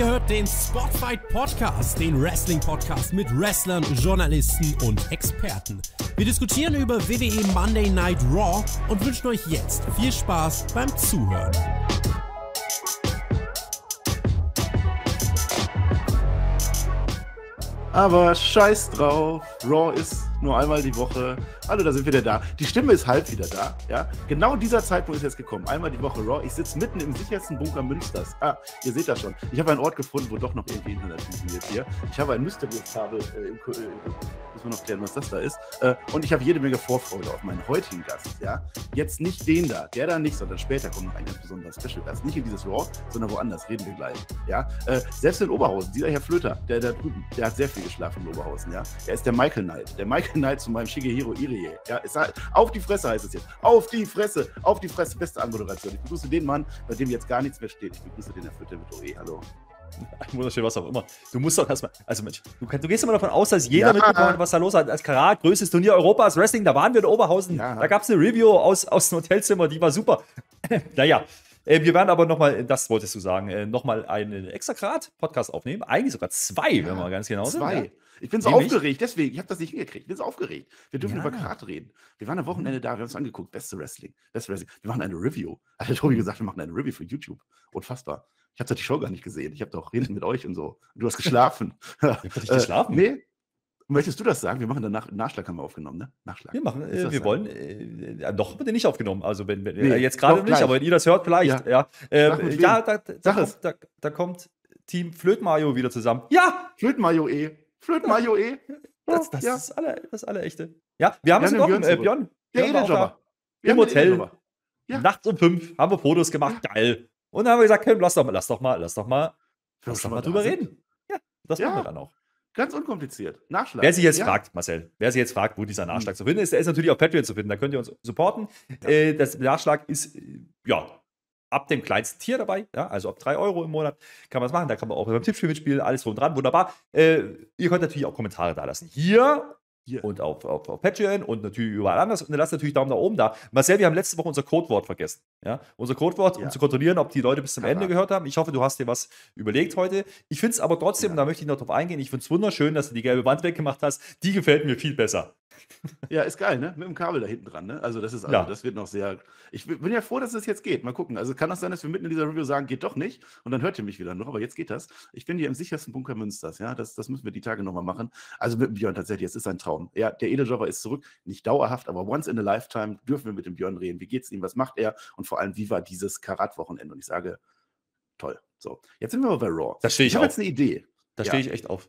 Ihr hört den Spotfight Podcast, den Wrestling Podcast mit Wrestlern, Journalisten und Experten. Wir diskutieren über WWE Monday Night Raw und wünschen euch jetzt viel Spaß beim Zuhören. Aber scheiß drauf, Raw ist nur einmal die Woche Hallo, da sind wir wieder da. Die Stimme ist halb wieder da. Ja, genau dieser Zeitpunkt ist jetzt gekommen. Einmal die Woche Raw. Ich sitze mitten im sichersten Bunker Münsters. Ah, ihr seht das schon. Ich habe einen Ort gefunden, wo doch noch irgendwie Internet funktioniert hier. Ich habe ein Mystery-Kabel äh, im, äh, müssen wir noch klären, was das da ist. Äh, und ich habe jede Menge Vorfreude auf meinen heutigen Gast. Ja, jetzt nicht den da, der da nicht, sondern später kommt noch ein ganz besonderer Special Gast. Nicht in dieses Raw, sondern woanders. Reden wir gleich. Ja, äh, selbst in Oberhausen, dieser Herr Flöter, der da drüben, der hat sehr viel geschlafen in Oberhausen. Ja, er ist der Michael Knight, der Michael Knight zu meinem Shigehiro Iri Familie. Ja, halt, auf die Fresse heißt es jetzt. Auf die Fresse, auf die Fresse, beste Anmoderation. Ich begrüße den Mann, bei dem jetzt gar nichts mehr steht. Ich begrüße den Erfüllte mit OE. Hallo. Wunderschön, was auch immer. Du musst doch erstmal, also Mensch, du, du, gehst immer davon aus, dass jeder ja. mitbekommen hat, was da los hat. Als Karat, größtes Turnier Europas, Wrestling, da waren wir in Oberhausen. Ja. Da gab es eine Review aus, aus dem Hotelzimmer, die war super. naja, äh, wir werden aber nochmal, das wolltest du sagen, äh, nochmal einen extra Karat-Podcast aufnehmen. Eigentlich sogar zwei, ja. wenn wir ganz genau sind. Zwei. Ich bin so Nämlich? aufgeregt, deswegen. Ich habe das nicht hingekriegt. Ich bin so aufgeregt. Wir dürfen ja. über Karat reden. Wir waren am Wochenende da, wir haben es angeguckt. Beste Wrestling. Beste Wrestling. Wir machen eine Review. Hat der Tobi gesagt, wir machen eine Review für YouTube. Unfassbar. Ich habe doch die Show gar nicht gesehen. Ich habe doch reden mit euch und so. Du hast geschlafen. ich hab äh, geschlafen? Äh, nee. Möchtest du das sagen? Wir machen danach, Nachschlag haben wir aufgenommen, ne? Nachschlag. Wir machen, äh, wir sein? wollen, äh, ja, doch, bitte nicht aufgenommen. Also, wenn, wenn äh, nee, jetzt gerade nicht, aber wenn ihr das hört, vielleicht, ja. Ja, äh, ja da, da, da, kommt, da, da kommt Team Flötmario wieder zusammen. Ja! Flötmario eh. Flöten Mario eh. Das, das ja. ist alle, das aller echte. Ja, wir haben es noch im äh, Björn. Der Björn Jobber. Im Hotel. Ja. Nachts um fünf haben wir Fotos gemacht. Geil. Und dann haben wir gesagt, komm, lass doch mal, lass doch mal, lass doch mal, lass doch mal drüber reden. Ja, das machen wir dann auch. Ganz unkompliziert. Nachschlag. Wer sich jetzt ja. fragt, Marcel, wer sich jetzt fragt, wo dieser hm. Nachschlag mhm. zu finden ist, der ist natürlich auf Patreon zu finden. Da könnt ihr uns supporten. Ja. Äh, das Nachschlag ist, äh, ja, ab dem kleinsten Tier dabei, ja, also ab 3 Euro im Monat kann man es machen. Da kann man auch beim Tippspiel mitspielen, alles drum dran, wunderbar. Äh, ihr könnt natürlich auch Kommentare da lassen. Hier Yeah. Und auf, auf, auf Patreon und natürlich überall anders. Und dann lasst natürlich Daumen nach oben da. Marcel, wir haben letzte Woche unser Codewort vergessen. Ja? Unser Codewort, ja. um zu kontrollieren, ob die Leute bis zum Aha. Ende gehört haben. Ich hoffe, du hast dir was überlegt heute. Ich finde es aber trotzdem, ja. da möchte ich noch drauf eingehen, ich finde es wunderschön, dass du die gelbe Wand weggemacht hast. Die gefällt mir viel besser. Ja, ist geil, ne? Mit dem Kabel da hinten dran, ne? Also das ist, also, ja. das wird noch sehr. Ich bin ja froh, dass es das jetzt geht. Mal gucken. Also kann das sein, dass wir mitten in dieser Review sagen, geht doch nicht. Und dann hört ihr mich wieder noch, aber jetzt geht das. Ich bin hier im sichersten Bunker Münsters, ja. Das, das müssen wir die Tage nochmal machen. Also mit dem Björn tatsächlich, es ist ein Traum. Ja, der Edeljobber ist zurück. Nicht dauerhaft, aber once in a lifetime dürfen wir mit dem Björn reden. Wie geht's ihm? Was macht er? Und vor allem, wie war dieses Karat-Wochenende? Und ich sage, toll. So, jetzt sind wir aber bei Raw. Da stehe ich, ich habe jetzt eine Idee. Da ja. stehe ich echt auf.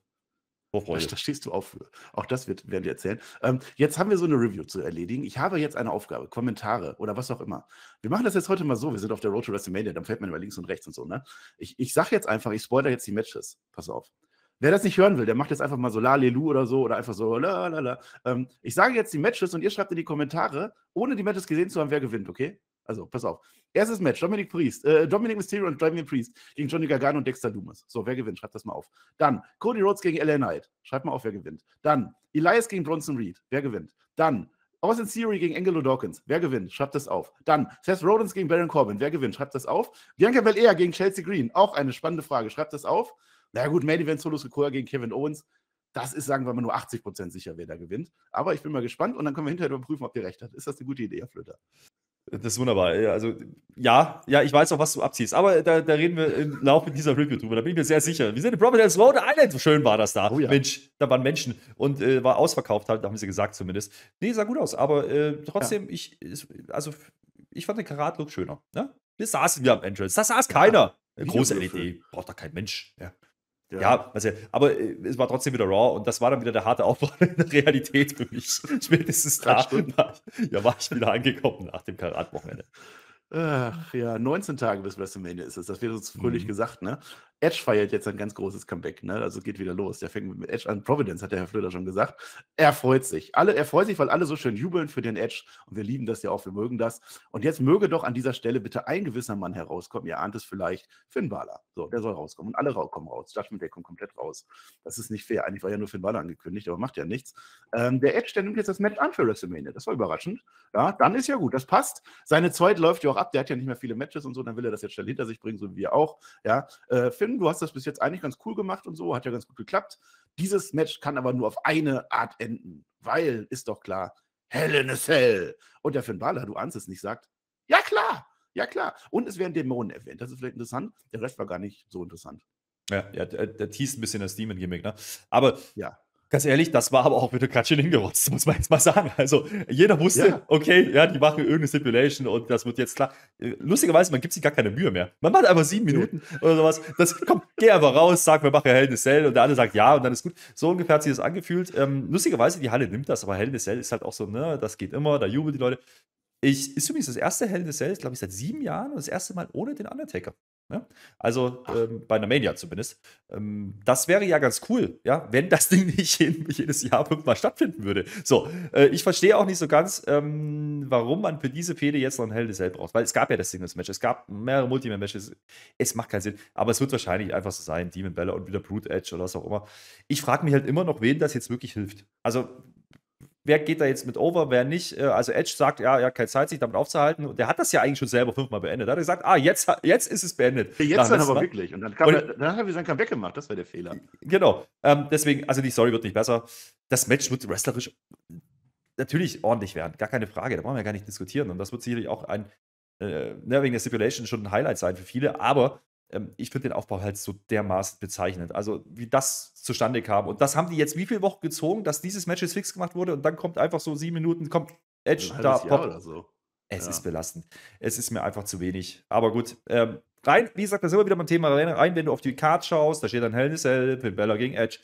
Vor Freude. Da stehst du auf. Auch das wird, werden wir erzählen. Ähm, jetzt haben wir so eine Review zu erledigen. Ich habe jetzt eine Aufgabe, Kommentare oder was auch immer. Wir machen das jetzt heute mal so. Wir sind auf der Road to WrestleMania, dann fällt man über links und rechts und so. Ne? Ich, ich sage jetzt einfach, ich spoilere jetzt die Matches. Pass auf. Wer das nicht hören will, der macht jetzt einfach mal so lalelu oder so oder einfach so lalala. Ähm, ich sage jetzt die Matches und ihr schreibt in die Kommentare, ohne die Matches gesehen zu haben, wer gewinnt, okay? Also, pass auf. Erstes Match: Dominic Priest, äh, Dominic Mysterio und Dominic Priest gegen Johnny Gargano und Dexter Dumas. So, wer gewinnt? Schreibt das mal auf. Dann Cody Rhodes gegen LA Knight. Schreibt mal auf, wer gewinnt. Dann Elias gegen Bronson Reed. Wer gewinnt? Dann Austin Theory gegen Angelo Dawkins. Wer gewinnt? Schreibt das auf. Dann Seth Rollins gegen Baron Corbin. Wer gewinnt? Schreibt das auf. Bianca Belair gegen Chelsea Green. Auch eine spannende Frage. Schreibt das auf. Na gut, Main Event Solos Sequoia gegen Kevin Owens. Das ist, sagen wir mal, nur 80% sicher, wer da gewinnt. Aber ich bin mal gespannt und dann können wir hinterher überprüfen, ob ihr recht habt. Ist das eine gute Idee, Herr Flöter? Das ist wunderbar. Äh, also, ja, ja, ich weiß auch, was du abziehst. Aber äh, da, da reden wir im Laufe dieser Review drüber. Da bin ich mir sehr sicher. Wir sind in Providence Rhode Island. Schön war das da. Oh ja. Mensch, da waren Menschen und äh, war ausverkauft, halt, haben sie gesagt zumindest. Nee, sah gut aus. Aber äh, trotzdem, ja. ich, also, ich fand den Karat-Look schöner. Ne? Wir saßen wir am Entrance. Da saß keiner. Ja, Große LED. Braucht da kein Mensch. Ja. Ja, ja also, aber äh, es war trotzdem wieder Raw und das war dann wieder der harte Aufbau in der Realität für mich. Spätestens da war, ja, war ich wieder angekommen nach dem Karatwochenende. Ach ja, 19 Tage bis WrestleMania ist es. Das wäre jetzt fröhlich mhm. gesagt, ne? Edge feiert jetzt ein ganz großes Comeback, ne? Also geht wieder los. Der fängt mit Edge an. Providence hat der Herr Flöder schon gesagt. Er freut sich. Alle, er freut sich, weil alle so schön jubeln für den Edge. Und wir lieben das ja auch, wir mögen das. Und jetzt möge doch an dieser Stelle bitte ein gewisser Mann herauskommen. Ihr ahnt es vielleicht. Finn Balor. So, der soll rauskommen. Und alle kommen raus. Judgment Day kommt komplett raus. Das ist nicht fair. Eigentlich war ja nur Finn Balor angekündigt, aber macht ja nichts. Ähm, der Edge, der nimmt jetzt das Match an für WrestleMania. Das war überraschend. Ja, dann ist ja gut. Das passt. Seine Zeit läuft ja auch ab. Der hat ja nicht mehr viele Matches und so. Dann will er das jetzt schnell hinter sich bringen, so wie wir auch. Ja, äh, Finn können. Du hast das bis jetzt eigentlich ganz cool gemacht und so, hat ja ganz gut geklappt. Dieses Match kann aber nur auf eine Art enden, weil, ist doch klar, Hell in a Cell. Und der Finn Balor, du ahnst es nicht, sagt, ja klar, ja klar. Und es werden Dämonen erwähnt. Das ist vielleicht interessant. Der Rest war gar nicht so interessant. Ja, ja der, der teast ein bisschen das Demon-Gimmick, ne? Aber ja ganz ehrlich, das war aber auch wieder gerade schön hingerotzt, muss man jetzt mal sagen. Also jeder wusste, ja. okay, ja, die machen irgendeine Stipulation und das wird jetzt klar. Lustigerweise, man gibt sich gar keine Mühe mehr. Man macht einfach sieben Minuten oder sowas. Das, komm, geh einfach raus, sag, wir machen Hell in a Cell und der andere sagt ja und dann ist gut. So ungefähr hat sich das angefühlt. Ähm, lustigerweise, die Halle nimmt das, aber Hell in a Cell ist halt auch so, ne, das geht immer, da jubeln die Leute. Ich, ist übrigens das erste Hell in a Cell, glaube ich, seit sieben Jahren und das erste Mal ohne den Undertaker. Ja? Ne? Also ähm, bei einer Mania zumindest. Ähm, das wäre ja ganz cool, ja, wenn das Ding nicht jeden, jedes Jahr fünfmal stattfinden würde. So, äh, ich verstehe auch nicht so ganz, ähm, warum man für diese Fehde jetzt noch ein Hell Cell braucht, weil es gab ja das Singles-Match, es gab mehrere Multiman-Matches. Es macht keinen Sinn, aber es wird wahrscheinlich einfach so sein: Demon Bella und wieder Brute Edge oder was auch immer. Ich frage mich halt immer noch, wen das jetzt wirklich hilft. Also, wer geht da jetzt mit over, wer nicht. Äh, also Edge sagt, ja, er hat keine Zeit, sich damit aufzuhalten. Und der hat das ja eigentlich schon selber fünfmal beendet. Da hat er gesagt, ah, jetzt, jetzt ist es beendet. jetzt dann aber Mal. wirklich. Und dann, kam Und, er, dann hat er wieder sein Comeback Das war der Fehler. Genau. Ähm, deswegen, also die Story wird nicht besser. Das Match wird wrestlerisch natürlich ordentlich werden. Gar keine Frage. Da brauchen wir gar nicht diskutieren. Und das wird sicherlich auch ein, äh, ne, wegen der Stipulation schon ein Highlight sein für viele. Aber ähm, ich finde den Aufbau halt so dermaßen bezeichnend. Also, wie das zustande kam. Und das haben die jetzt wie viele Wochen gezogen, dass dieses Match jetzt fix gemacht wurde und dann kommt einfach so sieben Minuten, kommt Edge da, Pop. So. Es ja. ist belastend. Es ist mir einfach zu wenig. Aber gut, ähm, rein, wie gesagt, da sind wir wieder beim Thema rein, wenn du auf die Card schaust, da steht dann Hell in Pin Bella gegen Edge.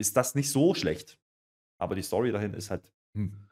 Ist das nicht so schlecht? Aber die Story dahin ist halt. Hm.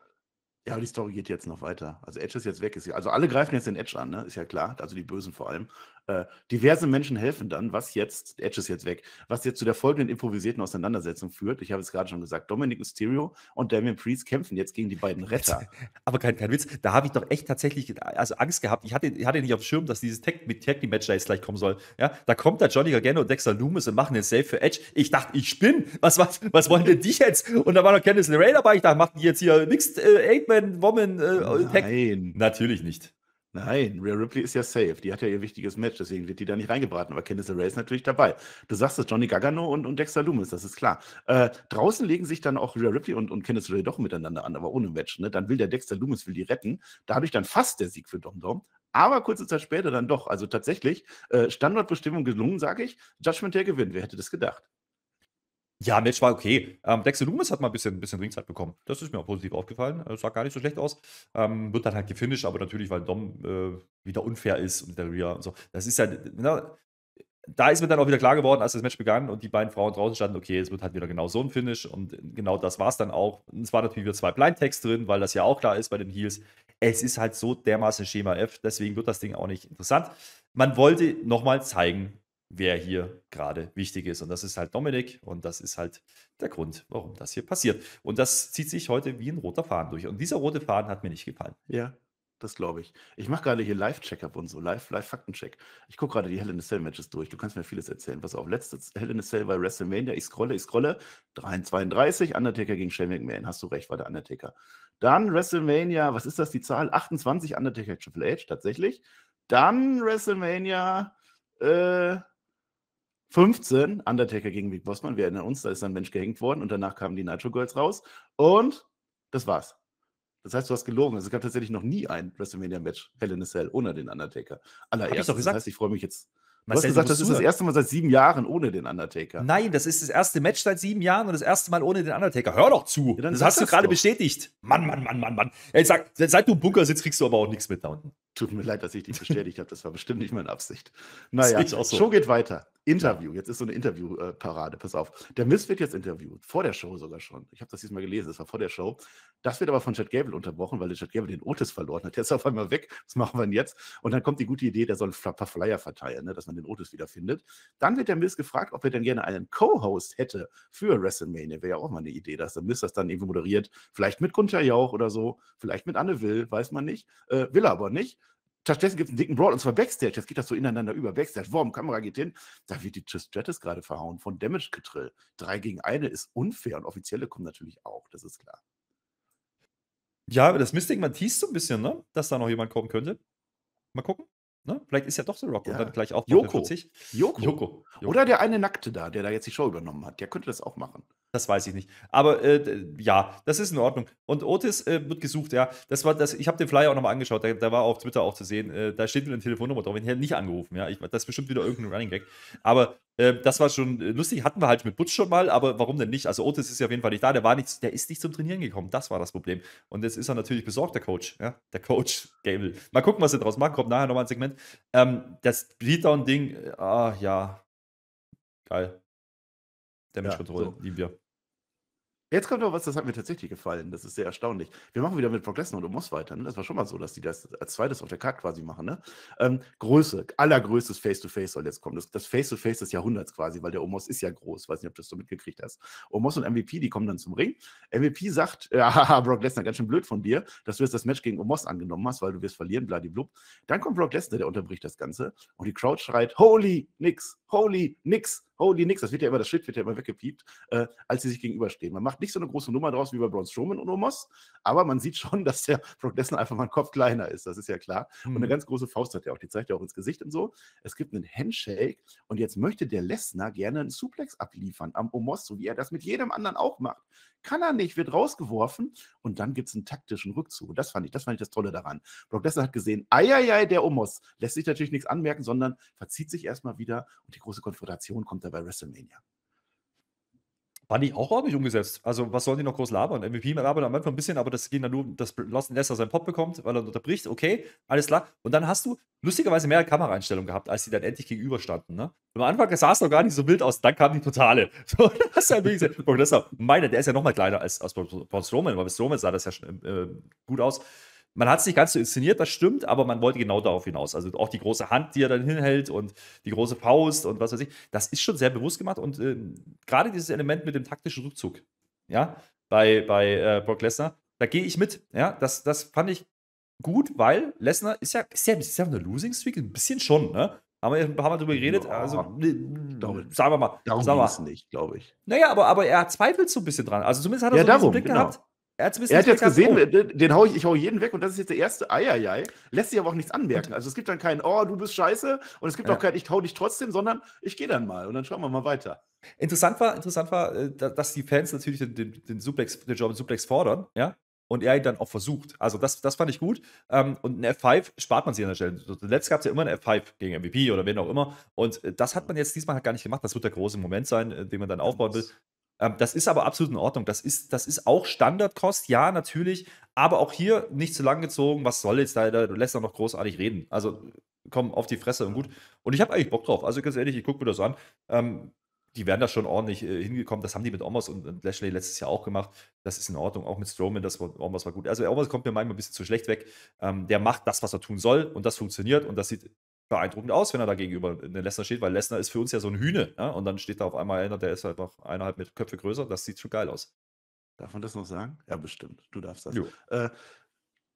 Ja, die Story geht jetzt noch weiter. Also Edge ist jetzt weg. Also alle greifen jetzt den Edge an, ne? Ist ja klar. Also die Bösen vor allem. Äh, diverse Menschen helfen dann, was jetzt, Edge ist jetzt weg, was jetzt zu der folgenden improvisierten Auseinandersetzung führt. Ich habe es gerade schon gesagt, Dominic Mysterio und Damian Priest kämpfen jetzt gegen die beiden Retter. Aber kein, kein Witz, da habe ich doch echt tatsächlich also Angst gehabt. Ich hatte, ich hatte nicht auf dem Schirm, dass dieses Tag mit Tag Match da jetzt gleich kommen soll. Ja, da kommt da Johnny Gargano und Dexter Loomis und machen den Save für Edge. Ich dachte, ich spinne. Was, was, was wollen denn die jetzt? Und da war noch Candice LeRae dabei. Ich dachte, machen die jetzt hier Mixed äh, Eight-Man-Woman äh, Nein. Natürlich nicht. Nein, Rhea Ripley ist ja safe. Die hat ja ihr wichtiges Match, deswegen wird die da nicht reingebraten. Aber Candice LeRae ist natürlich dabei. Du sagst es, Johnny Gagano und, und Dexter Loomis, das ist klar. Äh, draußen legen sich dann auch Rhea Ripley und, und Candice LeRae doch miteinander an, aber ohne Match. Ne? Dann will der Dexter Loomis will die retten. Dadurch dann fast der Sieg für Dom Dom. Aber kurze Zeit später dann doch. Also tatsächlich, äh, Standortbestimmung gelungen, sage ich. Judgment der gewinnt. Wer hätte das gedacht? Ja, Match war okay. Ähm, Dexter Loomis hat mal ein bisschen, ein bisschen Ringzeit bekommen. Das ist mir auch positiv aufgefallen. Das äh, sah gar nicht so schlecht aus. Ähm, wird dann halt gefinisht, aber natürlich, weil Dom äh, wieder unfair ist und der Rhea und so. Das ist ja, na, da ist mir dann auch wieder klar geworden, als das Match begann und die beiden Frauen draußen standen, okay, es wird halt wieder genau so ein Finish und genau das war es dann auch. Und es waren natürlich wieder zwei Blind Tags drin, weil das ja auch klar ist bei den Heels. Es ist halt so dermaßen Schema F, deswegen wird das Ding auch nicht interessant. Man wollte nochmal zeigen, wer hier gerade wichtig ist. Und das ist halt Dominik und das ist halt der Grund, warum das hier passiert. Und das zieht sich heute wie ein roter Faden durch. Und dieser rote Faden hat mir nicht gefallen. Ja, das glaube ich. Ich mache gerade hier Live-Check-up und so, Live-Live-Faktencheck. Ich gucke gerade die Hell in a Cell-Matches durch. Du kannst mir vieles erzählen. Was auch letztes Hell in a Cell bei WrestleMania. Ich scrolle, ich scrolle. 32, Undertaker gegen Shane McMahon. Hast du recht, war der Undertaker. Dann WrestleMania, was ist das, die Zahl? 28, Undertaker Triple H, tatsächlich. Dann WrestleMania, äh, 15, Undertaker gegen Big Bossmann, Wir erinnern uns, da ist ein Mensch gehängt worden und danach kamen die Nitro Girls raus. Und das war's. Das heißt, du hast gelogen. Also es gab tatsächlich noch nie ein WrestleMania-Match Hell in a Cell ohne den Undertaker. Allererstes. Hab ich gesagt? Das heißt, ich freue mich jetzt. Du Marcel, hast gesagt, das ist das erste Mal seit sieben Jahren ohne den Undertaker. Nein, das ist das erste Match seit sieben Jahren und das erste Mal ohne den Undertaker. Hör doch zu. Ja, das hast das du gerade bestätigt. Mann, Mann, Mann, Mann, Mann. Ey, sag, seit du im Bunker sitzt, kriegst du aber auch nichts mit da unten. Tut mir leid, dass ich dich bestätigt habe. Das war bestimmt nicht meine Absicht. Naja, Show so. geht weiter. Interview, jetzt ist so eine Interviewparade, äh, pass auf. Der Mist wird jetzt interviewt, vor der Show sogar schon. Ich habe das diesmal gelesen, das war vor der Show. Das wird aber von Chad Gable unterbrochen, weil der Chad Gable den Otis verloren hat. Der ist auf einmal weg, was machen wir denn jetzt? Und dann kommt die gute Idee, der soll ein paar Flyer verteilen, ne, dass man den Otis wiederfindet. Dann wird der Mist gefragt, ob er denn gerne einen Co-Host hätte für WrestleMania. Wäre ja auch mal eine Idee, dass der Mist das dann irgendwie moderiert. Vielleicht mit Gunther Jauch oder so, vielleicht mit Anne Will, weiß man nicht. Äh, will er aber nicht. Stattdessen gibt es einen dicken Brawl und zwar Backstage. Jetzt geht das so ineinander über. Backstage, Worm, Kamera geht hin. Da wird die Trish Stratus gerade verhauen von Damage Getrill. Drei gegen eine ist unfair und offizielle kommen natürlich auch, das ist klar. Ja, das Mystic, man tiest so ein bisschen, ne? dass da noch jemand kommen könnte. Mal gucken. Ne? Vielleicht ist ja doch The Rock ja. und dann gleich auch Joko. Joko. Joko. Joko. Oder der eine Nackte da, der da jetzt die Show übernommen hat. Der könnte das auch machen. Das weiß ich nicht. Aber äh, ja, das ist in Ordnung. Und Otis äh, wird gesucht, ja. Das war das, ich habe den Flyer auch nochmal angeschaut, da, da, war auf Twitter auch zu sehen, äh, da steht eine Telefonnummer drauf, ich hätte nicht angerufen, ja. Ich, das ist bestimmt wieder irgendein Running Gag. Aber äh, das war schon äh, lustig, hatten wir halt mit Butch schon mal, aber warum denn nicht? Also Otis ist ja auf jeden Fall nicht da, der war nicht, der ist nicht zum Trainieren gekommen, das war das Problem. Und jetzt ist er natürlich besorgt, der Coach, ja. Der Coach Gable. Mal gucken, was sie draus machen, kommt nachher nochmal ein Segment. Ähm, das Beatdown-Ding, äh, ah ja, geil. Damage Control, ja, so. lieben wir. Jetzt kommt aber was, das hat mir tatsächlich gefallen. Das ist sehr erstaunlich. Wir machen wieder mit Brock Lesnar und Omos weiter. Ne? Das war schon mal so, dass die das als zweites auf der Karte quasi machen. Ne? Ähm, Größe, allergrößtes Face-to-Face soll jetzt kommen. Das, das Face-to-Face des Jahrhunderts quasi, weil der Omos ist ja groß. Weiß nicht, ob du das so mitgekriegt hast. Omos und MVP, die kommen dann zum Ring. MVP sagt, ja, äh, Brock Lesnar, ganz schön blöd von dir, dass du jetzt das Match gegen Omos angenommen hast, weil du wirst verlieren, bladiblub. Dann kommt Brock Lesnar, der unterbricht das Ganze. Und die Crowd schreit, holy nix, holy nix holy oh, nix, das wird ja immer, das Schild wird ja immer weggepiept, äh, als sie sich gegenüberstehen. Man macht nicht so eine große Nummer draus wie bei Braun Strowman und Omos, aber man sieht schon, dass der Brock Lesnar einfach mal einen Kopf kleiner ist, das ist ja klar. Mhm. Und eine mhm. ganz große Faust hat er auch, die zeigt er auch ins Gesicht und so. Es gibt einen Handshake und jetzt möchte der Lesnar gerne einen Suplex abliefern am Omos, so wie er das mit jedem anderen auch macht. Kann er nicht, wird rausgeworfen und dann gibt es einen taktischen Rückzug. Und das fand ich, das fand ich das Tolle daran. Brock Lesnar hat gesehen, eieiei, der Omos lässt sich natürlich nichts anmerken, sondern verzieht sich erstmal wieder und die große Konfrontation kommt da bei WrestleMania. Fand ich auch ordentlich umgesetzt. Also, was sollen die noch groß labern? MVP labert am Anfang ein bisschen, aber das geht dann nur, dass Lassen Lester seinen Pop bekommt, weil er unterbricht. Okay, alles klar. Und dann hast du lustigerweise mehr Kameraeinstellungen gehabt, als die dann endlich gegenüberstanden. Ne? Am Anfang sah es noch gar nicht so wild aus, dann kam die totale. So, das ist ja wirklich meine, der ist ja noch mal kleiner als, als Braun Strowman, weil bei Strowman sah das ja schon äh, gut aus man hat es nicht ganz so inszeniert, das stimmt, aber man wollte genau darauf hinaus. Also auch die große Hand, die er dann hinhält und die große Faust und was weiß ich, das ist schon sehr bewusst gemacht und ähm, gerade dieses Element mit dem taktischen Rückzug, ja, bei, bei äh, Brock Lesnar, da gehe ich mit, ja, das, das fand ich gut, weil Lesnar ist ja, ist ja, ist ja eine Losing Streak, ein bisschen schon, ne? Haben wir ein paar Mal drüber geredet, ja, also darum, sagen wir mal. Darum sagen wir. nicht, glaube ich. Naja, aber, aber er zweifelt so ein bisschen dran. Also zumindest hat er ja, so darum, einen Blick genau. gehabt. Er, er hat jetzt gesehen, oh. den, den hau ich, ich hau jeden weg und das ist jetzt der erste Eieiei. Lässt sich aber auch nichts anmerken. Also es gibt dann kein, oh, du bist scheiße und es gibt ja. auch kein, ich hau dich trotzdem, sondern ich gehe dann mal und dann schauen wir mal weiter. Interessant war, interessant war, äh, dass die Fans natürlich den, den, den Suplex, den German Suplex fordern, ja, und er ihn dann auch versucht. Also das, das fand ich gut. Ähm, und ein F5 spart man sich an der Stelle. Zuletzt gab es ja immer ein F5 gegen MVP oder wen auch immer. Und äh, das hat man jetzt diesmal halt gar nicht gemacht. Das wird der große Moment sein, äh, den man dann aufbauen will. Ähm, das ist aber absolut in Ordnung. Das ist, das ist auch Standardkost, ja, natürlich. Aber auch hier nicht zu lang gezogen. Was soll jetzt da? Du lässt da noch großartig reden. Also komm auf die Fresse und gut. Und ich habe eigentlich Bock drauf. Also ganz ehrlich, ich gucke mir das an. Ähm, die werden da schon ordentlich äh, hingekommen. Das haben die mit Omos und, und Lashley letztes Jahr auch gemacht. Das ist in Ordnung. Auch mit Strowman, das war, Omos war gut. Also Omos kommt mir manchmal ein bisschen zu schlecht weg. Ähm, der macht das, was er tun soll und das funktioniert und das sieht beeindruckend aus, wenn er da gegenüber den äh, ne, Lesnar steht, weil Lesnar ist für uns ja so ein Hühne. Ja? Ne? Und dann steht da auf einmal einer, der ist halt noch eineinhalb Köpfe größer. Das sieht schon geil aus. Darf man das noch sagen? Ja, bestimmt. Du darfst das. Äh,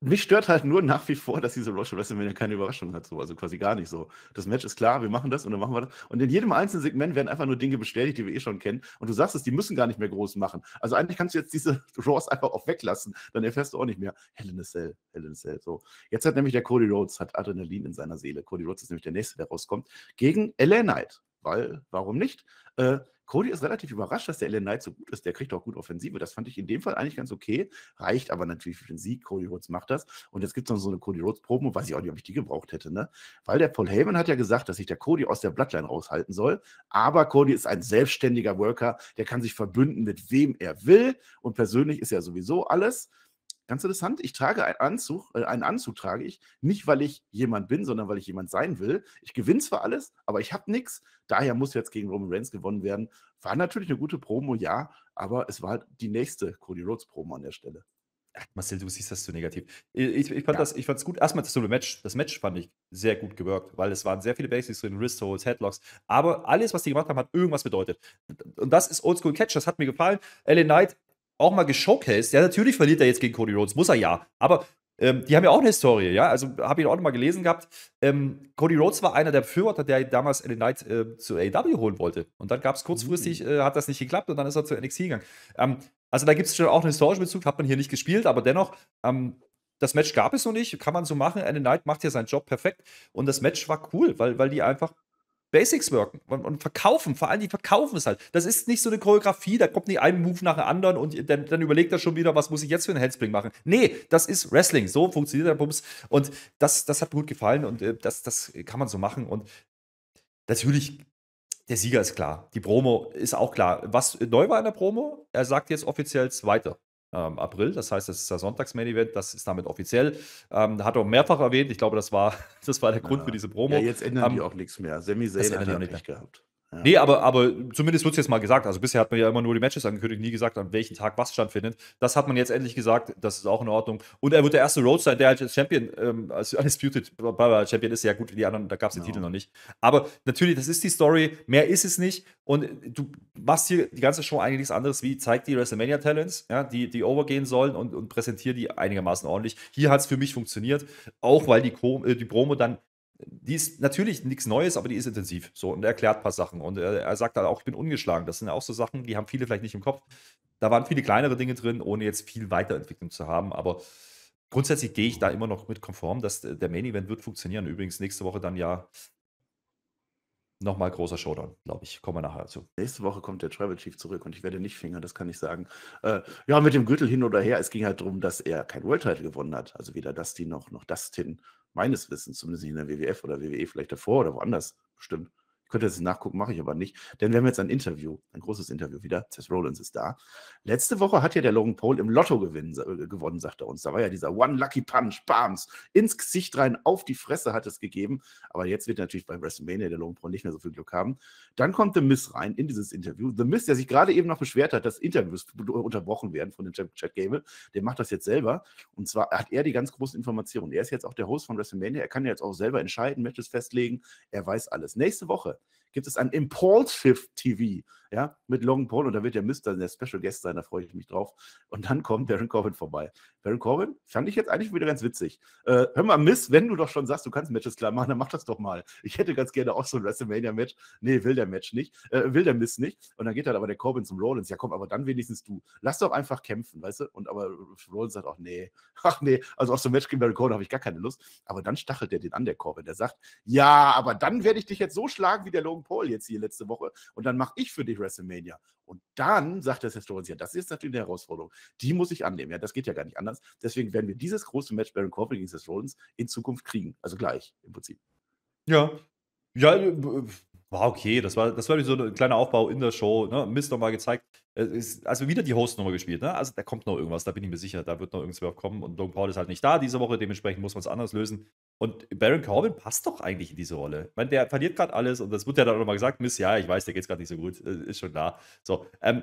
mich stört halt nur nach wie vor, dass diese Roadshow WrestleMania keine Überraschung hat, so, also quasi gar nicht so. Das Match ist klar, wir machen das und dann machen wir das. Und in jedem einzelnen Segment werden einfach nur Dinge bestätigt, die wir eh schon kennen. Und du sagst es, die müssen gar nicht mehr groß machen. Also eigentlich kannst du jetzt diese Raws einfach auch weglassen, dann erfährst du auch nicht mehr. Hell in a Cell, Hell in a Cell. So. Jetzt hat nämlich der Cody Rhodes hat Adrenalin in seiner Seele. Cody Rhodes ist nämlich der Nächste, der rauskommt, gegen LA Knight. Weil, warum nicht? Äh, Cody ist relativ überrascht, dass der Ellen Knight so gut ist. Der kriegt auch gut Offensive. Das fand ich in dem Fall eigentlich ganz okay. Reicht aber natürlich für den Sieg. Cody Rhodes macht das. Und jetzt gibt es noch so eine Cody rhodes probe Weiß ich auch nicht, ob ich die gebraucht hätte. Ne? Weil der Paul Heyman hat ja gesagt, dass sich der Cody aus der Bloodline raushalten soll. Aber Cody ist ein selbstständiger Worker. Der kann sich verbünden mit wem er will. Und persönlich ist ja sowieso alles ganz interessant, ich trage einen Anzug, äh, einen Anzug trage ich, nicht weil ich jemand bin, sondern weil ich jemand sein will. Ich gewinne zwar alles, aber ich habe nichts. Daher muss jetzt gegen Roman Reigns gewonnen werden. War natürlich eine gute Promo, ja, aber es war halt die nächste Cody Rhodes Promo an der Stelle. Marcel, du siehst das zu negativ. Ich, ich fand ja. das, ich fand's gut. Erstmal das so Match, das Match fand ich sehr gut gewirkt, weil es waren sehr viele Basics drin, Wristholds, Headlocks, aber alles, was die gemacht haben, hat irgendwas bedeutet. Und das ist Oldschool Catch, das hat mir gefallen. LA Knight auch mal geshowcased. Ja, natürlich verliert er jetzt gegen Cody Rhodes, muss er ja. Aber ähm, die haben ja auch eine Historie, ja. Also habe ich auch noch mal gelesen gehabt. Ähm, Cody Rhodes war einer der Befürworter, der damals LA Knight äh, zu AEW holen wollte. Und dann gab es kurzfristig, mhm. äh, hat das nicht geklappt und dann ist er zu NXT gegangen. Ähm, also da gibt es schon auch einen historischen Bezug, hat man hier nicht gespielt, aber dennoch, ähm, das Match gab es noch nicht, kann man so machen. LA Knight macht hier seinen Job perfekt und das Match war cool, weil, weil die einfach Basics worken und, verkaufen. Vor allem, die verkaufen es halt. Das ist nicht so eine Choreografie, da kommt nicht ein Move nach dem anderen und dann, dann überlegt er schon wieder, was muss ich jetzt für einen Handspring machen. Nee, das ist Wrestling. So funktioniert der Bums. Und das, das hat mir gut gefallen und äh, das, das kann man so machen. Und natürlich, der Sieger ist klar. Die Promo ist auch klar. Was neu war in der Promo, er sagt jetzt offiziell Zweiter ähm, April. Das heißt, das ist der Sonntags-Main-Event, das ist damit offiziell. Ähm, hat auch mehrfach erwähnt, ich glaube, das war, das war der Grund ja. für ah. diese Promo. Ja, jetzt ändern die ähm, auch nichts mehr. Semi Zayn hat ja nicht mehr. gehabt. Ja. Nee, aber, aber zumindest wird es jetzt mal gesagt. Also bisher hat man ja immer nur die Matches angekündigt, nie gesagt, an welchem Tag was stattfindet. Das hat man jetzt endlich gesagt, das ist auch in Ordnung. Und er wird der erste Road sein, der halt als Champion, ähm, als Undisputed Champion ist. Ja gut, wie die anderen, da gab es den genau. Titel noch nicht. Aber natürlich, das ist die Story, mehr ist es nicht. Und du machst hier die ganze Show eigentlich nichts anderes, wie zeigt die WrestleMania-Talents, ja, die, die overgehen sollen und, und präsentiere die einigermaßen ordentlich. Hier hat es für mich funktioniert, auch weil die, Kom äh, die Promo dann die ist natürlich nichts Neues, aber die ist intensiv. So, und er erklärt ein paar Sachen. Und er, er sagt halt auch, ich bin ungeschlagen. Das sind ja auch so Sachen, die haben viele vielleicht nicht im Kopf. Da waren viele kleinere Dinge drin, ohne jetzt viel Weiterentwicklung zu haben. Aber grundsätzlich gehe ich da immer noch mit konform, dass der Main Event wird funktionieren. Übrigens nächste Woche dann ja nochmal großer Showdown, glaube ich. Kommen wir nachher dazu. Nächste Woche kommt der Travel Chief zurück und ich werde nicht fingern, das kann ich sagen. Äh, ja, mit dem Gürtel hin oder her. Es ging halt darum, dass er kein World Title gewonnen hat. Also weder Dusty noch, noch Dustin. Meines Wissens, zumindest nicht in der WWF oder WWE, vielleicht davor oder woanders bestimmt. Ich könnte das nachgucken, mache ich aber nicht. Denn wir haben jetzt ein Interview, ein großes Interview wieder. Seth Rollins ist da. Letzte Woche hat ja der Logan Paul im Lotto gewinnen, äh, gewonnen, sagt er uns. Da war ja dieser One Lucky Punch, Bams, ins Gesicht rein, auf die Fresse hat es gegeben. Aber jetzt wird natürlich bei WrestleMania der Logan Paul nicht mehr so viel Glück haben. Dann kommt The Miss rein in dieses Interview. The Miss, der sich gerade eben noch beschwert hat, dass Interviews unterbrochen werden von den Chat Gable, der macht das jetzt selber. Und zwar hat er die ganz großen Informationen. Er ist jetzt auch der Host von WrestleMania. Er kann jetzt auch selber entscheiden, Matches festlegen. Er weiß alles. Nächste Woche gibt es ein Impulsive TV, ja, mit Logan Paul und da wird der Mister der Special Guest sein, da freue ich mich drauf. Und dann kommt Baron Corbin vorbei. Baron Corbin fand ich jetzt eigentlich wieder ganz witzig. Äh, hör mal, Miss, wenn du doch schon sagst, du kannst Matches klar machen, dann mach das doch mal. Ich hätte ganz gerne auch so ein WrestleMania-Match. Nee, will der Match nicht, äh, will der Miss nicht. Und dann geht halt aber der Corbin zum Rollins. Ja, komm, aber dann wenigstens du. Lass doch einfach kämpfen, weißt du? Und aber Rollins sagt auch, nee, ach nee, also auf so ein Match gegen Baron Corbin habe ich gar keine Lust. Aber dann stachelt er den an, der Corbin. Der sagt, ja, aber dann werde ich dich jetzt so schlagen wie der Logan Paul jetzt hier letzte Woche und dann mache ich für dich WrestleMania. Und dann sagt der Historians, ja, das ist natürlich eine Herausforderung. Die muss ich annehmen. Ja, das geht ja gar nicht anders. Deswegen werden wir dieses große Match Baron Corbin gegen Seth Rollins in Zukunft kriegen. Also gleich im Prinzip. Ja. Ja, äh, war okay. Das war, das war so ein kleiner Aufbau in der Show. Ne? Mist nochmal gezeigt. Ist, also wieder die Host-Nummer gespielt. Ne? Also da kommt noch irgendwas, da bin ich mir sicher. Da wird noch irgendwas kommen. Und Don Paul ist halt nicht da diese Woche. Dementsprechend muss man es anders lösen. Und Baron Corbin passt doch eigentlich in diese Rolle. Ich meine, der verliert gerade alles und das wird ja dann auch nochmal gesagt, Mist, ja, ich weiß, der geht's gerade nicht so gut, äh, ist schon da. So, ähm,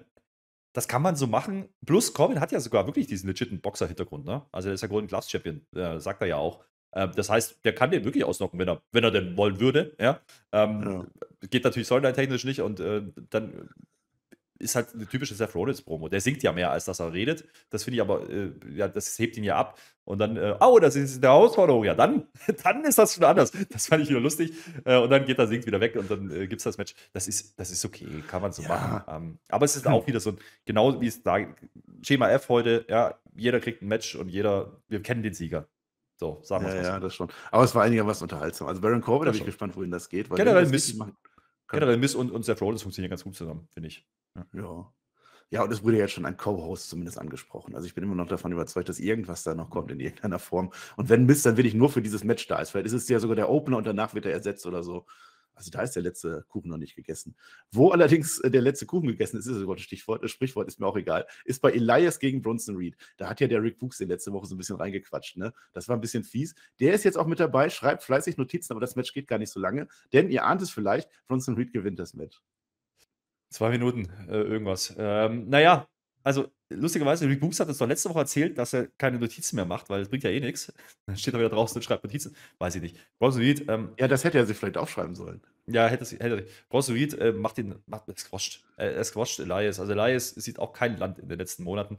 das kann man so machen. Plus Corbin hat ja sogar wirklich diesen legiten Boxer-Hintergrund, ne? Also der ist ja Golden Glass Champion, äh, sagt er ja auch. Ähm, das heißt, der kann den wirklich ausnocken, wenn er, wenn er denn wollen würde, ja? Ähm, ja. Geht natürlich storyline-technisch nicht und äh, dann ist halt eine typische Seth Rollins-Promo. Der singt ja mehr, als dass er redet. Das finde ich aber, äh, ja, das hebt ihn ja ab. Und dann, äh, oh, das ist eine Herausforderung. Ja, dann, dann ist das schon anders. Das fand ich wieder lustig. Äh, und dann geht er singt wieder weg und dann äh, gibt es das Match. Das ist, das ist okay, kann man so ja. machen. Ähm, aber es ist auch wieder so ein, genau wie es da, Schema F heute, ja, jeder kriegt ein Match und jeder, wir kennen den Sieger. So, sagen wir es ja, Ja, das schon. Aber es war einigermaßen unterhaltsam. Also Baron Corbin, da bin ich gespannt, wohin das geht. Generell Miss, generell Miss und, und Seth Rollins funktionieren ganz gut zusammen, finde ich. Ja. ja. und es wurde ja jetzt schon ein Co-Host zumindest angesprochen. Also ich bin immer noch davon überzeugt, dass irgendwas da noch kommt in irgendeiner Form. Und wenn Mist, dann will ich nur für dieses Match da ist. Vielleicht ist es ja sogar der Opener und danach wird er ersetzt oder so. Also da ist der letzte Kuchen noch nicht gegessen. Wo allerdings äh, der letzte Kuchen gegessen ist, ist sogar ein Stichwort, das Sprichwort ist mir auch egal, ist bei Elias gegen Bronson Reed. Da hat ja der Rick Books den letzte Woche so ein bisschen reingequatscht. Ne? Das war ein bisschen fies. Der ist jetzt auch mit dabei, schreibt fleißig Notizen, aber das Match geht gar nicht so lange. Denn ihr ahnt es vielleicht, Bronson Reed gewinnt das Match. Zwei Minuten, äh, irgendwas. Ähm, naja, also lustigerweise, Rick Books hat uns doch letzte Woche erzählt, dass er keine Notizen mehr macht, weil es bringt ja eh nichts. Dann steht er wieder draußen und schreibt Notizen. Weiß ich nicht. Bronson Reed. Ähm, ja, das hätte er sich vielleicht aufschreiben sollen. Ja, hätte, hätte Bronson Reed ähm, äh, macht den, macht, er squasht, äh, er squasht Elias. Also Elias sieht auch kein Land in den letzten Monaten.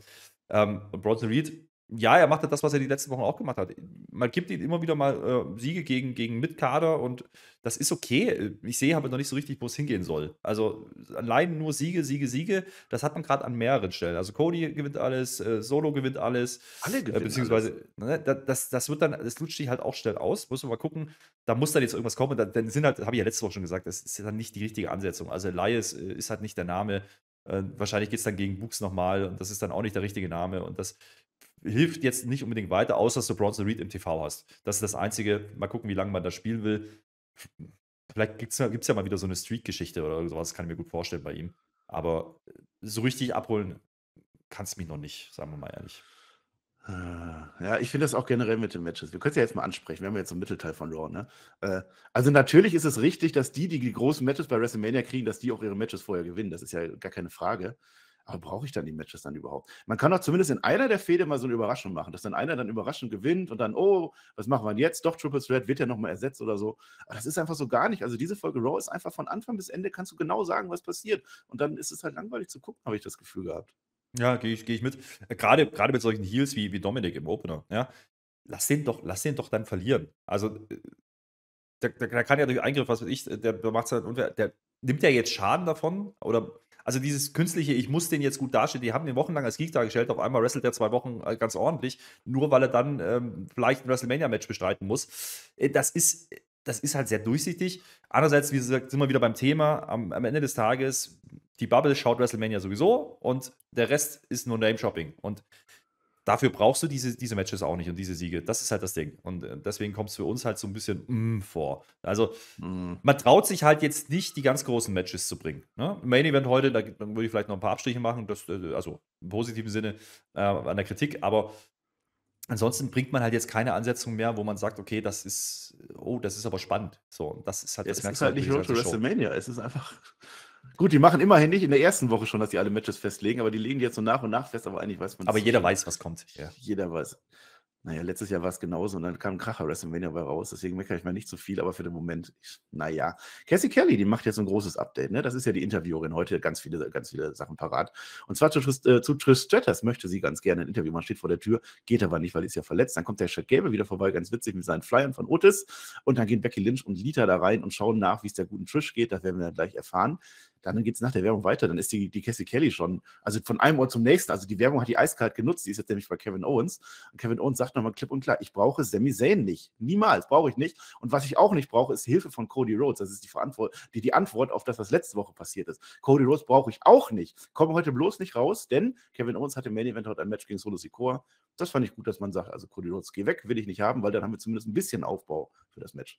Ähm, und Bronson Reed ja, er macht das, was er die letzten Wochen auch gemacht hat. Man gibt ihm immer wieder mal äh, Siege gegen, gegen Mitkader und das ist okay. Ich sehe aber noch nicht so richtig, wo es hingehen soll. Also allein nur Siege, Siege, Siege, das hat man gerade an mehreren Stellen. Also Cody gewinnt alles, äh, Solo gewinnt alles. Alle äh, gewinnen äh, Beziehungsweise, ne, das, das wird dann, das lutscht sich halt auch schnell aus. Muss man mal gucken, da muss dann jetzt irgendwas kommen. Dann, sind halt, habe ich ja letzte Woche schon gesagt, das ist dann nicht die richtige Ansetzung. Also Elias äh, ist halt nicht der Name. Äh, wahrscheinlich geht es dann gegen Bux nochmal und das ist dann auch nicht der richtige Name und das hilft jetzt nicht unbedingt weiter, außer dass du Bronson Reed im TV hast. Das ist das Einzige. Mal gucken, wie lange man da spielen will. Vielleicht gibt es ja mal wieder so eine Street-Geschichte oder sowas, kann ich mir gut vorstellen bei ihm. Aber äh, so richtig abholen kannst du mich noch nicht, sagen wir mal ehrlich. Äh, ja, ich finde das auch generell mit den Matches. Wir können es ja jetzt mal ansprechen. Wir haben ja jetzt so einen Mittelteil von Raw. Ne? Äh, also, natürlich ist es richtig, dass die, die die großen Matches bei WrestleMania kriegen, dass die auch ihre Matches vorher gewinnen. Das ist ja gar keine Frage. Aber brauche ich dann die Matches dann überhaupt? Man kann doch zumindest in einer der Fehde mal so eine Überraschung machen, dass dann einer dann überraschend gewinnt und dann, oh, was machen wir jetzt? Doch, Triple Threat wird ja nochmal ersetzt oder so. Aber das ist einfach so gar nicht. Also diese Folge Raw ist einfach von Anfang bis Ende, kannst du genau sagen, was passiert. Und dann ist es halt langweilig zu gucken, habe ich das Gefühl gehabt. Ja, gehe ich, geh ich mit. Äh, gerade, gerade mit solchen Heels wie, wie Dominik im Opener, ja. Lass den doch, lass den doch dann verlieren. Also, der, der, der kann ja durch Eingriff, was weiß ich, der, der macht es halt unfair. Der nimmt ja jetzt Schaden davon oder also dieses künstliche, ich muss den jetzt gut darstellen, die haben den wochenlang als Geek dargestellt, auf einmal wrestelt er zwei Wochen äh, ganz ordentlich, nur weil er dann ähm, vielleicht ein WrestleMania-Match bestreiten muss. Äh, das ist, das ist halt sehr durchsichtig. Andererseits, wie gesagt, sind wir wieder beim Thema, am, am Ende des Tages, die Bubble schaut WrestleMania sowieso und der Rest ist nur Name-Shopping. Und dafür brauchst du diese, diese Matches auch nicht und diese Siege. Das ist halt das Ding. Und äh, deswegen kommt es für uns halt so ein bisschen mm, vor. Also, mm. man traut sich halt jetzt nicht, die ganz großen Matches zu bringen. Ne? Main Event heute, da würde ich vielleicht noch ein paar Abstriche machen, das, äh, also im positiven Sinne äh, an der Kritik, aber ansonsten bringt man halt jetzt keine Ansetzung mehr, wo man sagt, okay, das ist, oh, das ist aber spannend. So, das ist halt ja, das Es ist halt nicht Road to WrestleMania, es ist einfach Gut, die machen immerhin nicht in der ersten Woche schon, dass die alle Matches festlegen, aber die legen die jetzt so nach und nach fest, aber eigentlich weiß man Aber jeder so. weiß, was kommt. Ja. Jeder weiß. Naja, letztes Jahr war es genauso und dann kam ein Kracher WrestleMania bei raus, deswegen meckere ich mal nicht so viel, aber für den Moment, ich, naja. Cassie Kelly, die macht jetzt ein großes Update, ne? Das ist ja die Interviewerin heute, ganz viele, ganz viele Sachen parat. Und zwar zu, äh, zu Trish Stratus möchte sie ganz gerne ein Interview, man steht vor der Tür, geht aber nicht, weil die ist ja verletzt. Dann kommt der Chad Gable wieder vorbei, ganz witzig mit seinen Flyern von Otis und dann gehen Becky Lynch und Lita da rein und schauen nach, wie es der guten Trish geht, das werden wir dann gleich erfahren. Dann geht es nach der Werbung weiter. Dann ist die, die Cassie Kelly schon, also von einem Ort zum nächsten. Also die Werbung hat die eiskalt genutzt. Die ist jetzt nämlich bei Kevin Owens. Und Kevin Owens sagt nochmal klipp und klar: Ich brauche Sami Zayn nicht. Niemals brauche ich nicht. Und was ich auch nicht brauche, ist Hilfe von Cody Rhodes. Das ist die, Verantwort die, die Antwort auf das, was letzte Woche passiert ist. Cody Rhodes brauche ich auch nicht. Komme heute bloß nicht raus, denn Kevin Owens hatte im Main Event heute ein Match gegen Solo Sikoa. Das fand ich gut, dass man sagt: Also Cody Rhodes, geh weg, will ich nicht haben, weil dann haben wir zumindest ein bisschen Aufbau für das Match.